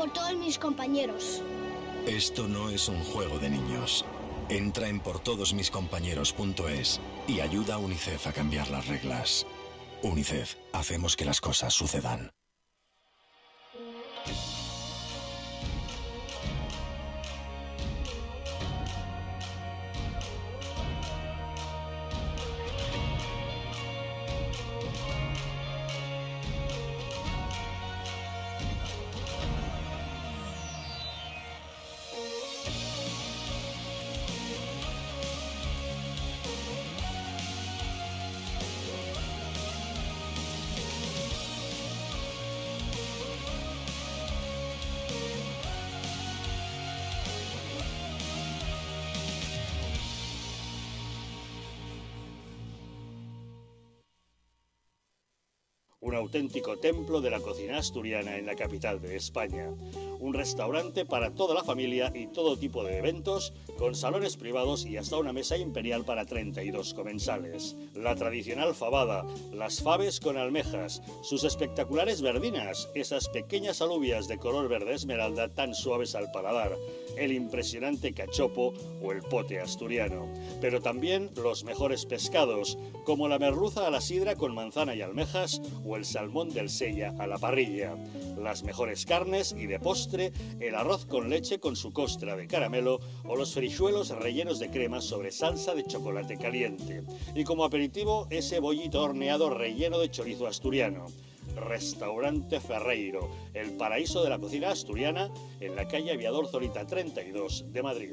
por todos mis compañeros. Esto no es un juego de niños. Entra en portodosmiscompañeros.es y ayuda a UNICEF a cambiar las reglas. UNICEF, hacemos que las cosas sucedan. auténtico templo de la cocina asturiana en la capital de España. Un restaurante para toda la familia y todo tipo de eventos, con salones privados y hasta una mesa imperial para 32 comensales. La tradicional fabada, las faves con almejas, sus espectaculares verdinas, esas pequeñas alubias de color verde esmeralda tan suaves al paladar, el impresionante cachopo o el pote asturiano, pero también los mejores pescados, como la merluza a la sidra con manzana y almejas o el salmón del sella a la parrilla, las mejores carnes y de postre el arroz con leche con su costra de caramelo o los frijuelos rellenos de crema sobre salsa de chocolate caliente, y como aperitivo ese bollito horneado relleno de chorizo asturiano. Restaurante Ferreiro, el paraíso de la cocina asturiana en la calle Aviador Zorita 32 de Madrid.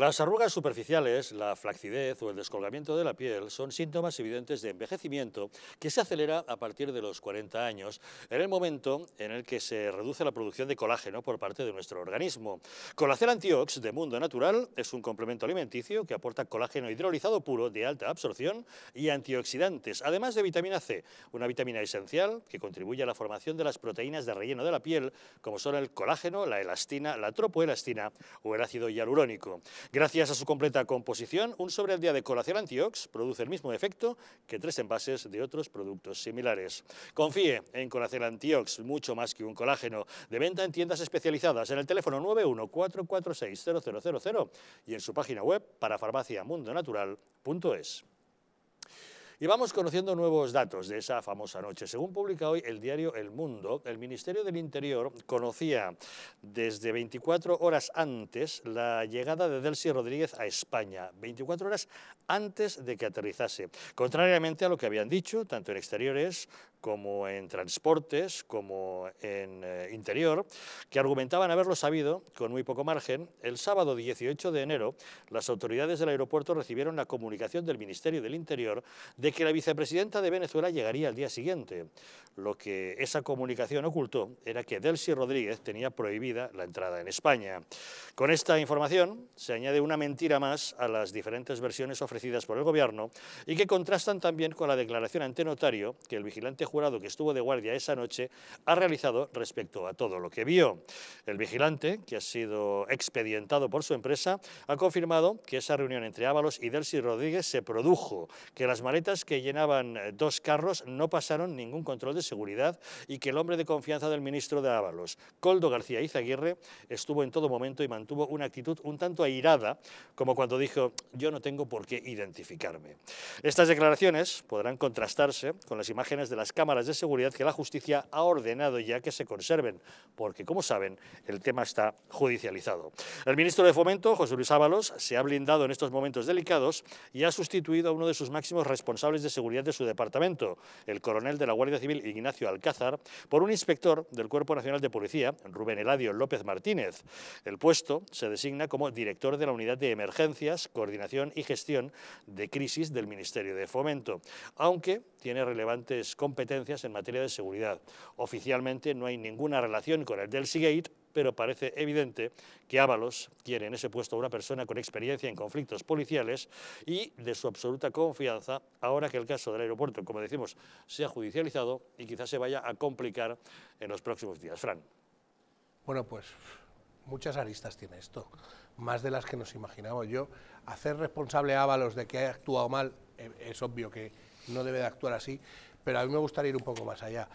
Las arrugas superficiales, la flacidez o el descolgamiento de la piel son síntomas evidentes de envejecimiento que se acelera a partir de los 40 años, en el momento en el que se reduce la producción de colágeno por parte de nuestro organismo. Colacel Antiox de Mundo Natural es un complemento alimenticio que aporta colágeno hidrolizado puro de alta absorción y antioxidantes, además de vitamina C, una vitamina esencial que contribuye a la formación de las proteínas de relleno de la piel, como son el colágeno, la elastina, la tropoelastina o el ácido hialurónico. Gracias a su completa composición, un sobre al día de Colación Antiox produce el mismo efecto que tres envases de otros productos similares. Confíe en Colacel Antiox, mucho más que un colágeno, de venta en tiendas especializadas en el teléfono 914460000 y en su página web parafarmaciamundonatural.es. Y vamos conociendo nuevos datos de esa famosa noche. Según publica hoy el diario El Mundo, el Ministerio del Interior conocía desde 24 horas antes la llegada de Delcy Rodríguez a España, 24 horas antes de que aterrizase, contrariamente a lo que habían dicho tanto en exteriores como en transportes, como en eh, interior, que argumentaban haberlo sabido con muy poco margen, el sábado 18 de enero las autoridades del aeropuerto recibieron la comunicación del Ministerio del Interior de que la vicepresidenta de Venezuela llegaría al día siguiente. Lo que esa comunicación ocultó era que Delcy Rodríguez tenía prohibida la entrada en España. Con esta información se añade una mentira más a las diferentes versiones ofrecidas por el Gobierno y que contrastan también con la declaración ante notario que el vigilante jurado que estuvo de guardia esa noche ha realizado respecto a todo lo que vio. El vigilante, que ha sido expedientado por su empresa, ha confirmado que esa reunión entre Ábalos y Delcy Rodríguez se produjo, que las maletas que llenaban dos carros no pasaron ningún control de seguridad y que el hombre de confianza del ministro de Ábalos, Coldo García Izaguirre, estuvo en todo momento y mantuvo una actitud un tanto airada, como cuando dijo, yo no tengo por qué identificarme. Estas declaraciones podrán contrastarse con las imágenes de las cámaras de seguridad que la justicia ha ordenado ya que se conserven, porque como saben, el tema está judicializado. El ministro de Fomento, José Luis Ábalos, se ha blindado en estos momentos delicados y ha sustituido a uno de sus máximos responsables de seguridad de su departamento, el coronel de la Guardia Civil Ignacio Alcázar, por un inspector del Cuerpo Nacional de Policía, Rubén Eladio López Martínez. El puesto se designa como director de la Unidad de Emergencias, Coordinación y Gestión de Crisis del Ministerio de Fomento, aunque tiene relevantes competencias en materia de seguridad. Oficialmente no hay ninguna relación con el del Seagate, pero parece evidente que Ábalos quiere en ese puesto a una persona con experiencia en conflictos policiales y de su absoluta confianza ahora que el caso del aeropuerto, como decimos, se ha judicializado y quizás se vaya a complicar en los próximos días. Fran. Bueno, pues muchas aristas tiene esto, más de las que nos imaginamos. Yo, hacer responsable a Ábalos de que ha actuado mal, eh, es obvio que no debe de actuar así, pero a mí me gustaría ir un poco más allá.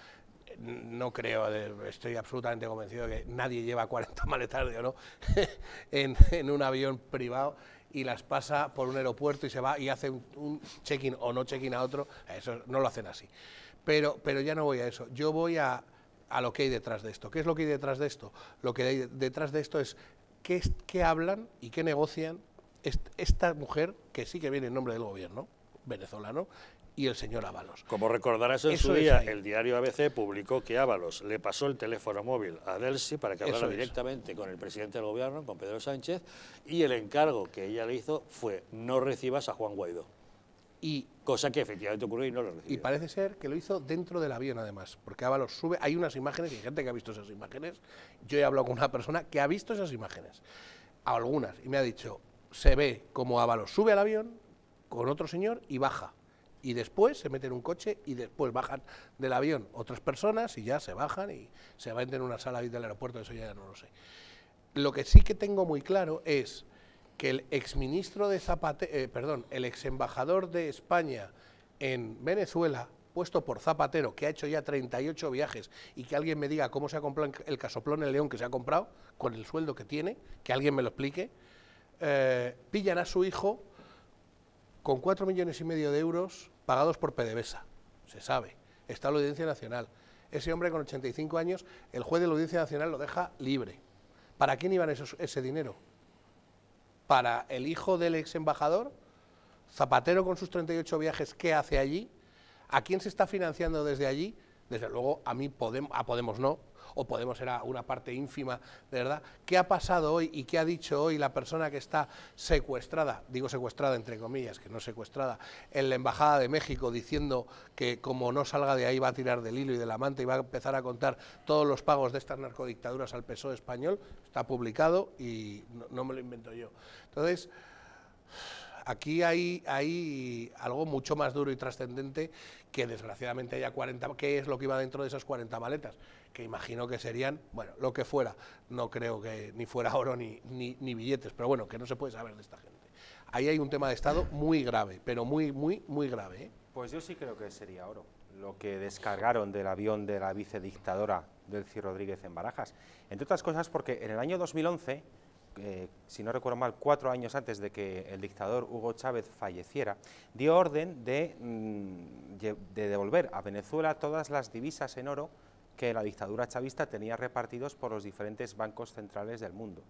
No creo, estoy absolutamente convencido de que nadie lleva 40 maletas de oro en, en un avión privado y las pasa por un aeropuerto y se va y hace un, check-in o no check-in a otro, eso no lo hacen así. Pero, pero ya no voy a eso, yo voy a, lo que hay detrás de esto. ¿Qué es lo que hay detrás de esto? Lo que hay detrás de esto es qué, qué hablan y qué negocian esta mujer que sí que viene en nombre del gobierno venezolano y el señor Ábalos. Como recordarás en su día, el diario ABC publicó que Ábalos le pasó el teléfono móvil a Delsi para que hablara directamente con el presidente del gobierno, con Pedro Sánchez, y el encargo que ella le hizo fue no recibas a Juan Guaidó. Y, Cosa que efectivamente ocurrió y no lo recibió. Y parece ser que lo hizo dentro del avión, además, porque Ábalos sube, hay unas imágenes, y hay gente que ha visto esas imágenes, yo he hablado con una persona que ha visto esas imágenes, algunas, y me ha dicho, se ve como Ábalos sube al avión con otro señor y baja y después se meten en un coche y después bajan del avión otras personas y ya se bajan y se van en una sala del aeropuerto, eso ya no lo sé. Lo que sí que tengo muy claro es que el exministro de zapate eh, perdón, el exembajador de España en Venezuela, puesto por Zapatero, que ha hecho ya 38 viajes, y que alguien me diga cómo se ha comprado el casoplón en León que se ha comprado, con el sueldo que tiene, que alguien me lo explique, eh, pillan a su hijo con cuatro millones y medio de euros pagados por PDVSA, se sabe, está la Audiencia Nacional. Ese hombre con 85 años, el juez de la Audiencia Nacional lo deja libre. ¿Para quién iban ese dinero? ¿Para el hijo del ex embajador? ¿Zapatero con sus 38 viajes qué hace allí? ¿A quién se está financiando desde allí? Desde luego a mí a Podemos no, o Podemos era una parte ínfima, de verdad. ¿Qué ha pasado hoy y qué ha dicho hoy la persona que está secuestrada, digo secuestrada entre comillas, que no secuestrada, en la Embajada de México diciendo que como no salga de ahí va a tirar del hilo y de la manta y va a empezar a contar todos los pagos de estas narcodictaduras al PSOE español? Está publicado y no, me lo invento yo. Entonces aquí hay, hay, algo mucho más duro y trascendente que desgraciadamente haya 40, ¿qué es lo que iba dentro de esas 40 maletas? que imagino que serían, bueno, lo que fuera, no creo que ni fuera oro ni, billetes, pero bueno, que no se puede saber de esta gente. Ahí hay un tema de Estado muy grave, pero muy, muy, muy grave. ¿eh? Pues yo sí creo que sería oro lo que descargaron del avión de la vicedictadora Delcy Rodríguez en Barajas. Entre otras cosas porque en el año 2011, eh, si no recuerdo mal, cuatro años antes de que el dictador Hugo Chávez falleciera, dio orden de, mm, de devolver a Venezuela todas las divisas en oro que la dictadura chavista tenía repartidos por los diferentes bancos centrales del mundo.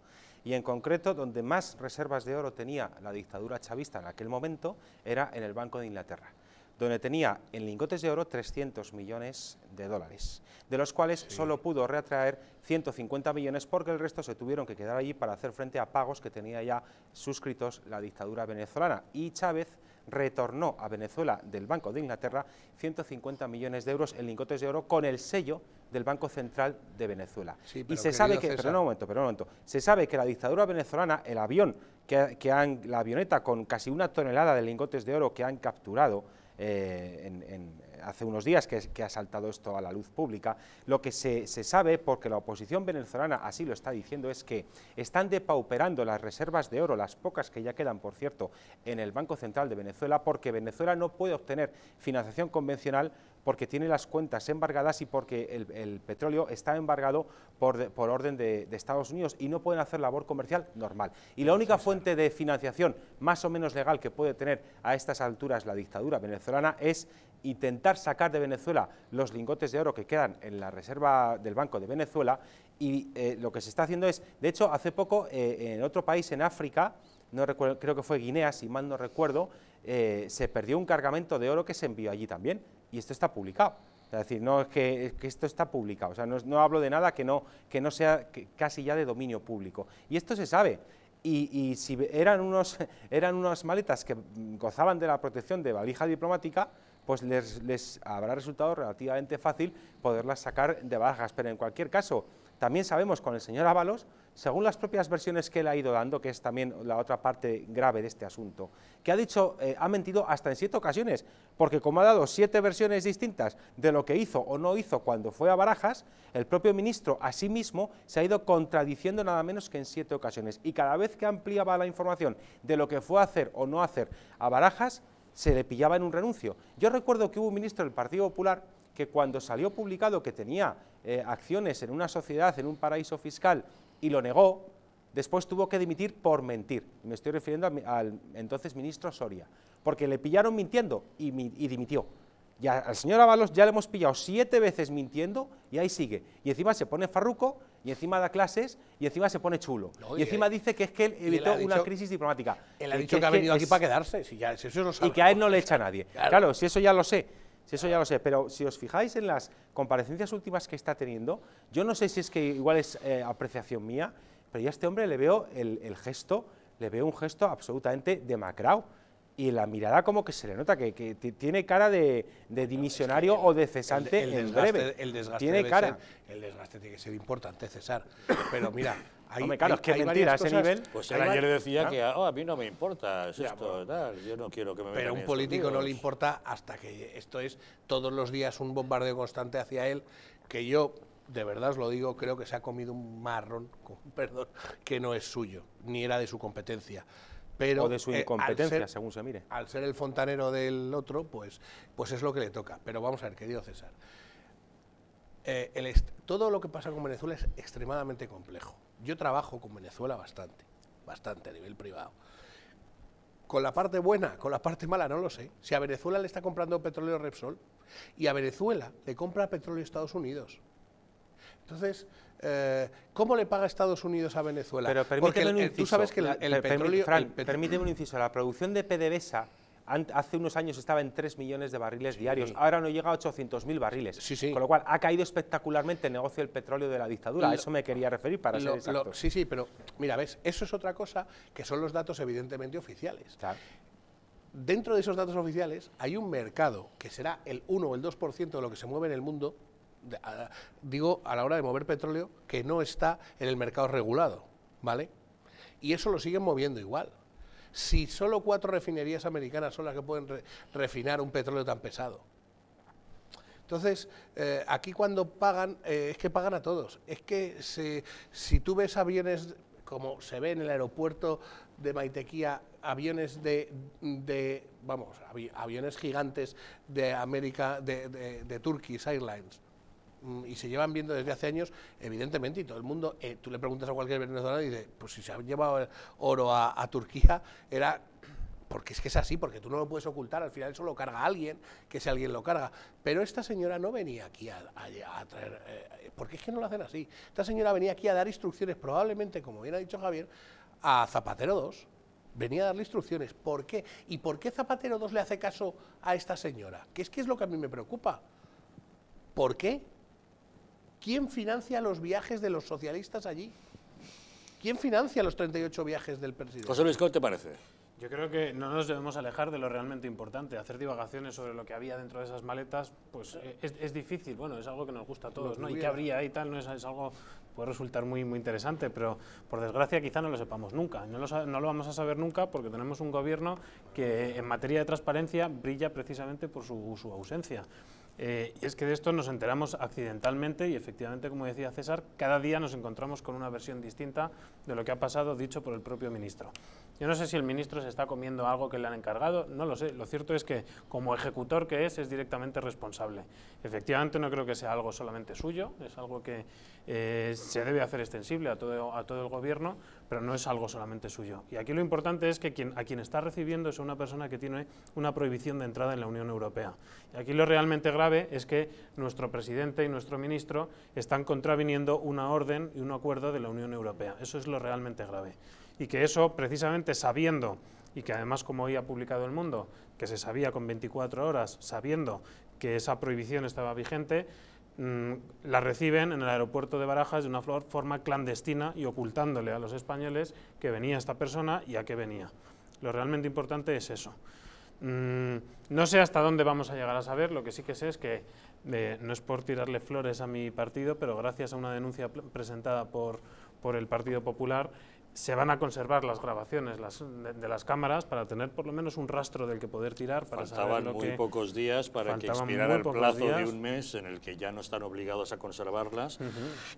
Y en concreto, donde más reservas de oro tenía la dictadura chavista en aquel momento, era en el Banco de Inglaterra, donde tenía en lingotes de oro 300 millones de dólares, de los cuales solo pudo reatraer 150 millones porque el resto se tuvieron que quedar allí para hacer frente a pagos que tenía ya suscritos la dictadura venezolana. Y Chávez retornó a Venezuela del Banco de Inglaterra 150 millones de euros en lingotes de oro con el sello del Banco Central de Venezuela. y se sabe que, se sabe que la dictadura venezolana, el avión que, que han, la avioneta con casi una tonelada de lingotes de oro que han capturado, eh, hace unos días que, ha saltado esto a la luz pública, lo que se, sabe, porque la oposición venezolana así lo está diciendo, es que están depauperando las reservas de oro, las pocas que ya quedan, por cierto, en el Banco Central de Venezuela, porque Venezuela no puede obtener financiación convencional porque tiene las cuentas embargadas y porque el, petróleo está embargado por, orden de, Estados Unidos y no pueden hacer labor comercial normal. Y la única fuente de financiación más o menos legal que puede tener a estas alturas la dictadura venezolana es intentar sacar de Venezuela los lingotes de oro que quedan en la reserva del Banco de Venezuela y eh, lo que se está haciendo es, de hecho, hace poco eh, en otro país, en África, no recuerdo, creo que fue Guinea, si mal no recuerdo, eh, se perdió un cargamento de oro que se envió allí también, y esto está publicado. Es decir, no es que, esto está publicado, o sea, no, hablo de nada que no, que no sea casi ya de dominio público. Y esto se sabe, y, si eran, unos, eran unas maletas que gozaban de la protección de valija diplomática, pues les, les, habrá resultado relativamente fácil poderlas sacar de barajas. Pero en cualquier caso, también sabemos con el señor Ábalos según las propias versiones que él ha ido dando, que es también la otra parte grave de este asunto, que ha dicho, eh, ha mentido hasta en siete ocasiones, porque como ha dado siete versiones distintas de lo que hizo o no hizo cuando fue a Barajas, el propio ministro a sí mismo se ha ido contradiciendo nada menos que en siete ocasiones, y cada vez que ampliaba la información de lo que fue a hacer o no hacer a Barajas, se le pillaba en un renuncio. Yo recuerdo que hubo un ministro del Partido Popular que cuando salió publicado que tenía eh, acciones en una sociedad, en un paraíso fiscal, y lo negó, después tuvo que dimitir por mentir. Me estoy refiriendo al, entonces ministro Soria, porque le pillaron mintiendo y, dimitió. Y al señor Avalos ya le hemos pillado siete veces mintiendo y ahí sigue. Y encima se pone farruco, y encima da clases, y encima se pone chulo. y, encima dice que es que él evitó una crisis diplomática. Él ha dicho que, ha venido aquí para quedarse, y que a él no le echa nadie. claro, si eso ya lo sé. Si eso ya lo sé, pero si os fijáis en las comparecencias últimas que está teniendo, yo no sé si es que igual es eh, apreciación mía, pero ya a este hombre le veo el, gesto, le veo un gesto absolutamente demacrado y la mirada como que se le nota, que, tiene cara de, dimisionario o de cesante en breve. El tiene cara. el desgaste tiene que ser importante, César. Pero mira, claro, es que mentira, ese nivel. Pues él ayer decía ¿Ah? que ah, a mí no me importa esto, yo no quiero que me Pero a un político no le importa hasta que esto es todos los días un bombardeo constante hacia él, que yo, de verdad os lo digo, creo que se ha comido un marrón, perdón, que no es suyo, ni era de su competencia. Pero, o de su eh, incompetencia, según se mire. Al ser el fontanero del otro, pues, pues es lo que le toca. Pero vamos a ver, querido César, eh, todo lo que pasa con Venezuela es extremadamente complejo yo trabajo con Venezuela bastante, bastante a nivel privado. Con la parte buena, con la parte mala, no lo sé. Si a Venezuela le está comprando petróleo Repsol y a Venezuela le compra petróleo Estados Unidos. Entonces, eh, ¿cómo le paga Estados Unidos a Venezuela? Pero permíteme un inciso, tú sabes que el, petróleo... permíteme un inciso. La producción de PDVSA hace unos años estaba en 3 millones de barriles diarios, ahora no llega a 800.000 barriles. Con lo cual ha caído espectacularmente el negocio del petróleo de la dictadura, a eso me quería referir para ser exacto. sí, sí, pero mira, ves, eso es otra cosa que son los datos evidentemente oficiales. Dentro de esos datos oficiales hay un mercado que será el 1 o el 2% de lo que se mueve en el mundo, digo, a la hora de mover petróleo, que no está en el mercado regulado, ¿vale? Y eso lo siguen moviendo igual si solo cuatro refinerías americanas son las que pueden refinar un petróleo tan pesado? Entonces, eh, aquí cuando pagan, eh, es que pagan a todos. Es que si, tú ves aviones, como se ve en el aeropuerto de Maitequía, aviones de, de vamos, aviones gigantes de América, de, de, de Turkish Airlines, Mm, y se llevan viendo desde hace años, evidentemente, y todo el mundo, eh, tú le preguntas a cualquier venezolano y dice, pues si se ha llevado oro a, Turquía, era porque es que es así, porque tú no lo puedes ocultar, al final eso lo carga alguien, que si alguien lo carga. Pero esta señora no venía aquí a, traer, eh, porque es que no lo hacen así. Esta señora venía aquí a dar instrucciones, probablemente, como bien ha dicho Javier, a Zapatero II. Venía a darle instrucciones. ¿Por qué? ¿Y por qué Zapatero II le hace caso a esta señora? Que es que es lo que a mí me preocupa. ¿Por qué? ¿Quién financia los viajes de los socialistas allí? ¿Quién financia los 38 viajes del presidente? José Luis, ¿qué te parece? Yo creo que no nos debemos alejar de lo realmente importante. Hacer divagaciones sobre lo que había dentro de esas maletas, pues eh, es, difícil. Bueno, es algo que nos gusta a todos, ¿no? Y qué habría ahí? tal, no es, algo algo puede resultar muy muy interesante, pero por desgracia quizá no lo sepamos nunca. No lo, vamos a saber nunca porque tenemos un gobierno que en materia de transparencia brilla precisamente por su, su ausencia. Eh, y es que de esto nos enteramos accidentalmente y efectivamente, como decía César, cada día nos encontramos con una versión distinta de lo que ha pasado dicho por el propio ministro. Yo no sé si el ministro se está comiendo algo que le han encargado, no lo sé. Lo cierto es que como ejecutor que es, es directamente responsable. Efectivamente no creo que sea algo solamente suyo, es algo que eh, se debe hacer extensible a todo, a todo el gobierno, pero no es algo solamente suyo. Y aquí lo importante es que quien, a quien está recibiendo es una persona que tiene una prohibición de entrada en la Unión Europea. Y aquí lo realmente grave es que nuestro presidente y nuestro ministro están contraviniendo una orden y un acuerdo de la Unión Europea. Eso es lo realmente grave. Y que eso, precisamente sabiendo, y que además como hoy ha publicado El Mundo, que se sabía con 24 horas, sabiendo que esa prohibición estaba vigente, Mm, la reciben en el aeropuerto de Barajas de una forma clandestina y ocultándole a los españoles que venía esta persona y a qué venía. Lo realmente importante es eso. Mm, no sé hasta dónde vamos a llegar a saber, lo que sí que sé es que, eh, no es por tirarle flores a mi partido, pero gracias a una denuncia presentada por el Partido Popular, se van a conservar las grabaciones las, de, las cámaras para tener por lo menos un rastro del que poder tirar. Para Faltaban saber lo muy pocos días para que expirara el plazo de un mes en el que ya no están obligados a conservarlas.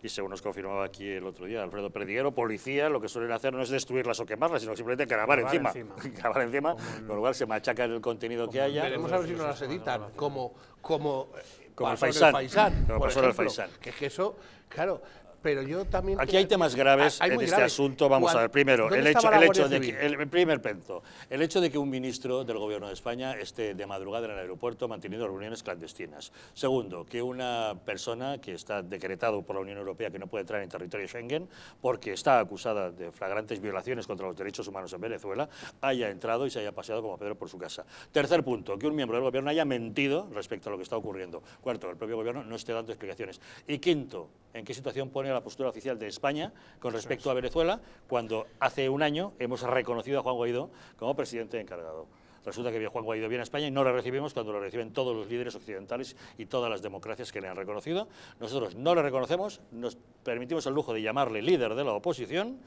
Y según nos confirmaba aquí el otro día Alfredo Perdiguero, policía lo que suelen hacer no es destruirlas o quemarlas, sino simplemente grabar, encima. grabar encima, con lo cual se machaca el contenido que haya. Veremos a ver si no las editan, como... como eh, como el Faisán. el Faisán. Que es que eso, claro, pero yo también... Aquí hay temas graves en este asunto. Vamos a ver, primero, el hecho, el hecho de que, el primer punto el hecho de que un ministro del Gobierno de España esté de madrugada en el aeropuerto manteniendo reuniones clandestinas. Segundo, que una persona que está decretado por la Unión Europea que no puede entrar en territorio Schengen porque está acusada de flagrantes violaciones contra los derechos humanos en Venezuela, haya entrado y se haya paseado como Pedro por su casa. Tercer punto, que un miembro del Gobierno haya mentido respecto a lo que está ocurriendo. Cuarto, el propio Gobierno no esté dando explicaciones. Y quinto, ¿en qué situación pone la postura oficial de España con respecto a Venezuela, cuando hace un año hemos reconocido a Juan Guaidó como presidente encargado. Resulta que Juan Guaidó viene a España y no lo recibimos cuando lo reciben todos los líderes occidentales y todas las democracias que le han reconocido. Nosotros no le reconocemos, nos permitimos el lujo de llamarle líder de la oposición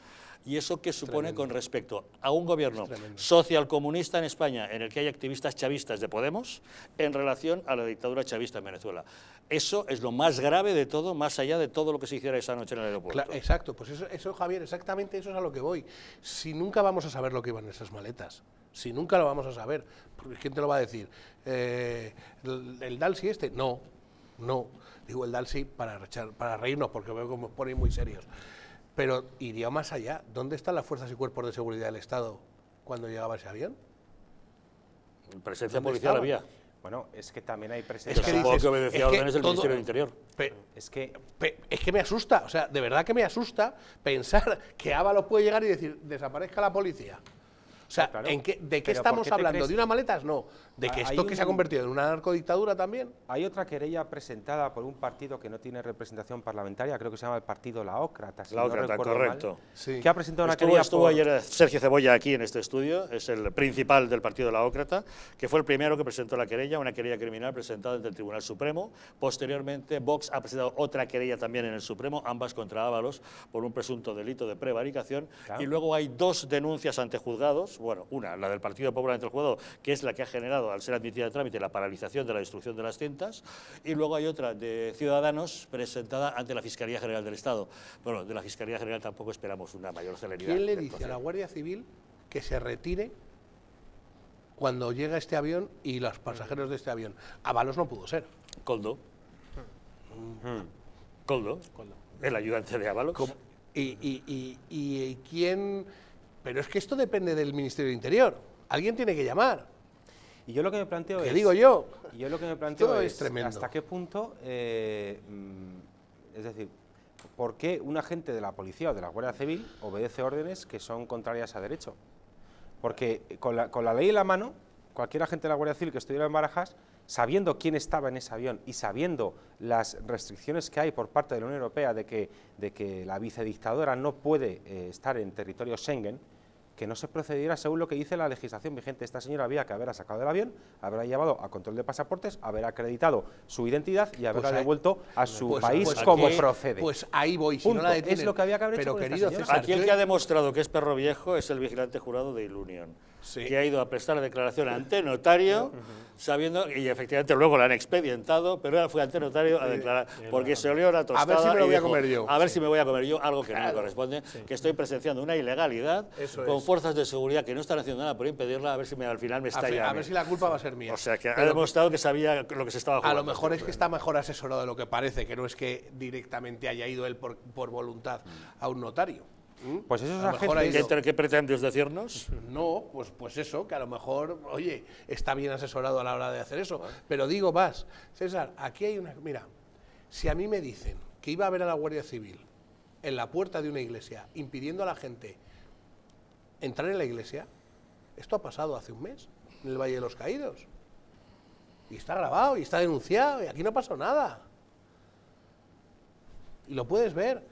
¿Y eso qué supone con respecto a un gobierno social comunista en España, en el que hay activistas chavistas de Podemos, en relación a la dictadura chavista en Venezuela? Eso es lo más grave de todo, más allá de todo lo que se hiciera esa noche en el aeropuerto. exacto, pues eso, Javier, exactamente eso es a lo que voy. Si nunca vamos a saber lo que iban esas maletas, si nunca lo vamos a saber, porque ¿quién te lo va a decir? Eh, el, Dalsi este? No, no. Digo el Dalsi para, para reírnos, porque veo como ponen muy serios. Pero iría más allá. ¿Dónde están las fuerzas y cuerpos de seguridad del Estado cuando llegaba ese avión? Presencia policial había. Bueno, es que también hay presencia. Es que, que es que órdenes del Ministerio del Interior. es, que, me asusta, o sea, de verdad que me asusta pensar que Ábalos puede llegar y decir, desaparezca la policía. O sea, ¿en ¿de qué estamos hablando? ¿De unas maletas? No de que esto que se ha convertido en una narcodictadura también. Hay otra querella presentada por un partido que no tiene representación parlamentaria, creo que se llama el partido Laócrata. Si Laócrata, correcto. Que ha presentado una querella. Estuvo ayer eh, Sergio Cebolla aquí en este estudio, es el principal del partido Laócrata, que fue el primero que presentó la querella, una querella criminal presentada ante el Tribunal Supremo. Posteriormente, Vox ha presentado otra querella también en el Supremo, ambas contra Ábalos, por un presunto delito de prevaricación. Y luego hay dos denuncias ante juzgados, bueno, una, la del Partido Popular ante el juzgado, que es la que ha generado al ser admitida de trámite, la paralización de la destrucción de las cintas, y luego hay otra de Ciudadanos presentada ante la Fiscalía General del Estado. Bueno, de la Fiscalía General tampoco esperamos una mayor celeridad. ¿Quién le dice a la Guardia Civil que se retire cuando llega este avión y los mm. pasajeros de este avión? Avalos no pudo ser. Mm. Mm. Coldo. Coldo, el ayudante de Avalos. ¿Y, y, quién...? Pero es que esto depende del Ministerio del Interior. Alguien tiene que llamar. Y yo lo que me planteo ¿Qué es... digo yo? Yo lo que me planteo es, hasta qué punto, eh, mm, es decir, ¿por qué un agente de la policía o de la Guardia Civil obedece órdenes que son contrarias a derecho? Porque con la, ley en la mano, cualquier agente de la Guardia Civil que estuviera en Barajas, sabiendo quién estaba en ese avión y sabiendo las restricciones que hay por parte de la Unión Europea de que, de que la vicedictadora no puede eh, estar en territorio Schengen, que no se procediera según lo que dice la legislación vigente. Esta señora había que haberla sacado del avión, haberla llevado a control de pasaportes, haber acreditado su identidad y haberla pues devuelto a su pues, país pues como procede. Pues ahí voy, si no la Es lo que había que haber Pero hecho querido Aquí el que ha demostrado que es perro viejo es el vigilante jurado de Ilunión que ha ido a prestar declaración ante notario, sabiendo, y efectivamente luego la han expedientado, pero fue ante notario a declarar, porque se olió la tostada. A ver si me voy a comer yo. A ver si me voy a comer yo algo que no me corresponde, que estoy presenciando una ilegalidad con fuerzas de seguridad que no están haciendo nada por impedirla, a ver si me, al final me está A, a ver si la culpa va a ser mía. O sea, que ha demostrado que sabía lo que se estaba jugando. A lo mejor es que está mejor asesorado de lo que parece, que no es que directamente haya ido él por voluntad mm. a un notario. ¿Mm? Pues esos agentes... ¿Qué, pretende pretendes decirnos? No, pues, pues eso, que a lo mejor, oye, está bien asesorado a la hora de hacer eso. Pero digo más, César, aquí hay una... Mira, si a mí me dicen que iba a ver a la Guardia Civil en la puerta de una iglesia impidiendo a la gente entrar en la iglesia, esto ha pasado hace un mes en el Valle de los Caídos. Y está grabado, y está denunciado, y aquí no pasó nada. Y lo puedes ver.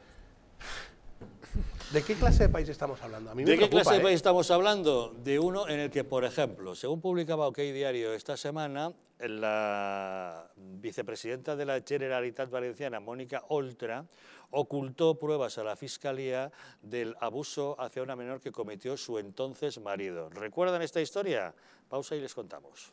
¿De qué clase de país estamos hablando? ¿De qué clase de ¿eh? país estamos hablando? De uno en el que, por ejemplo, según publicaba OK Diario esta semana, la vicepresidenta de la Generalitat Valenciana, Mónica Oltra, ocultó pruebas a la Fiscalía del abuso hacia una menor que cometió su entonces marido. ¿Recuerdan esta historia? Pausa y les contamos.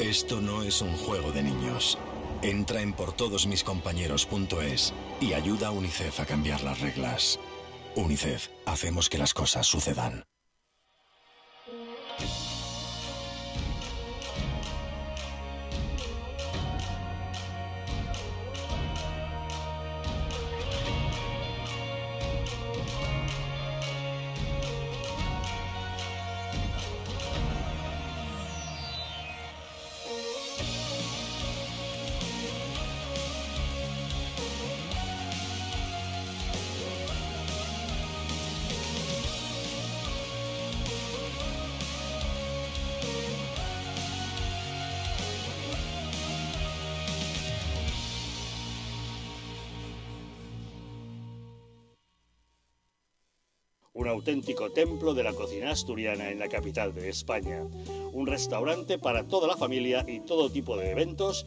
Esto no es un juego de niños. Entra en por y ayuda a UNICEF a cambiar las reglas. UNICEF, hacemos que las cosas sucedan. auténtico templo de la cocina asturiana en la capital de España. Un restaurante para toda la familia y todo tipo de eventos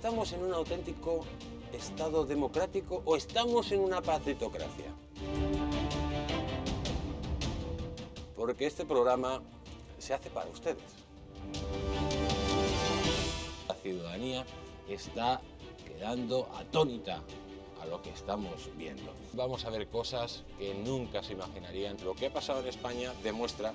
¿Estamos en un auténtico Estado democrático o estamos en una patitocracia? Porque este programa se hace para ustedes. La ciudadanía está quedando atónita a lo que estamos viendo. Vamos a ver cosas que nunca se imaginarían. Lo que ha pasado en España demuestra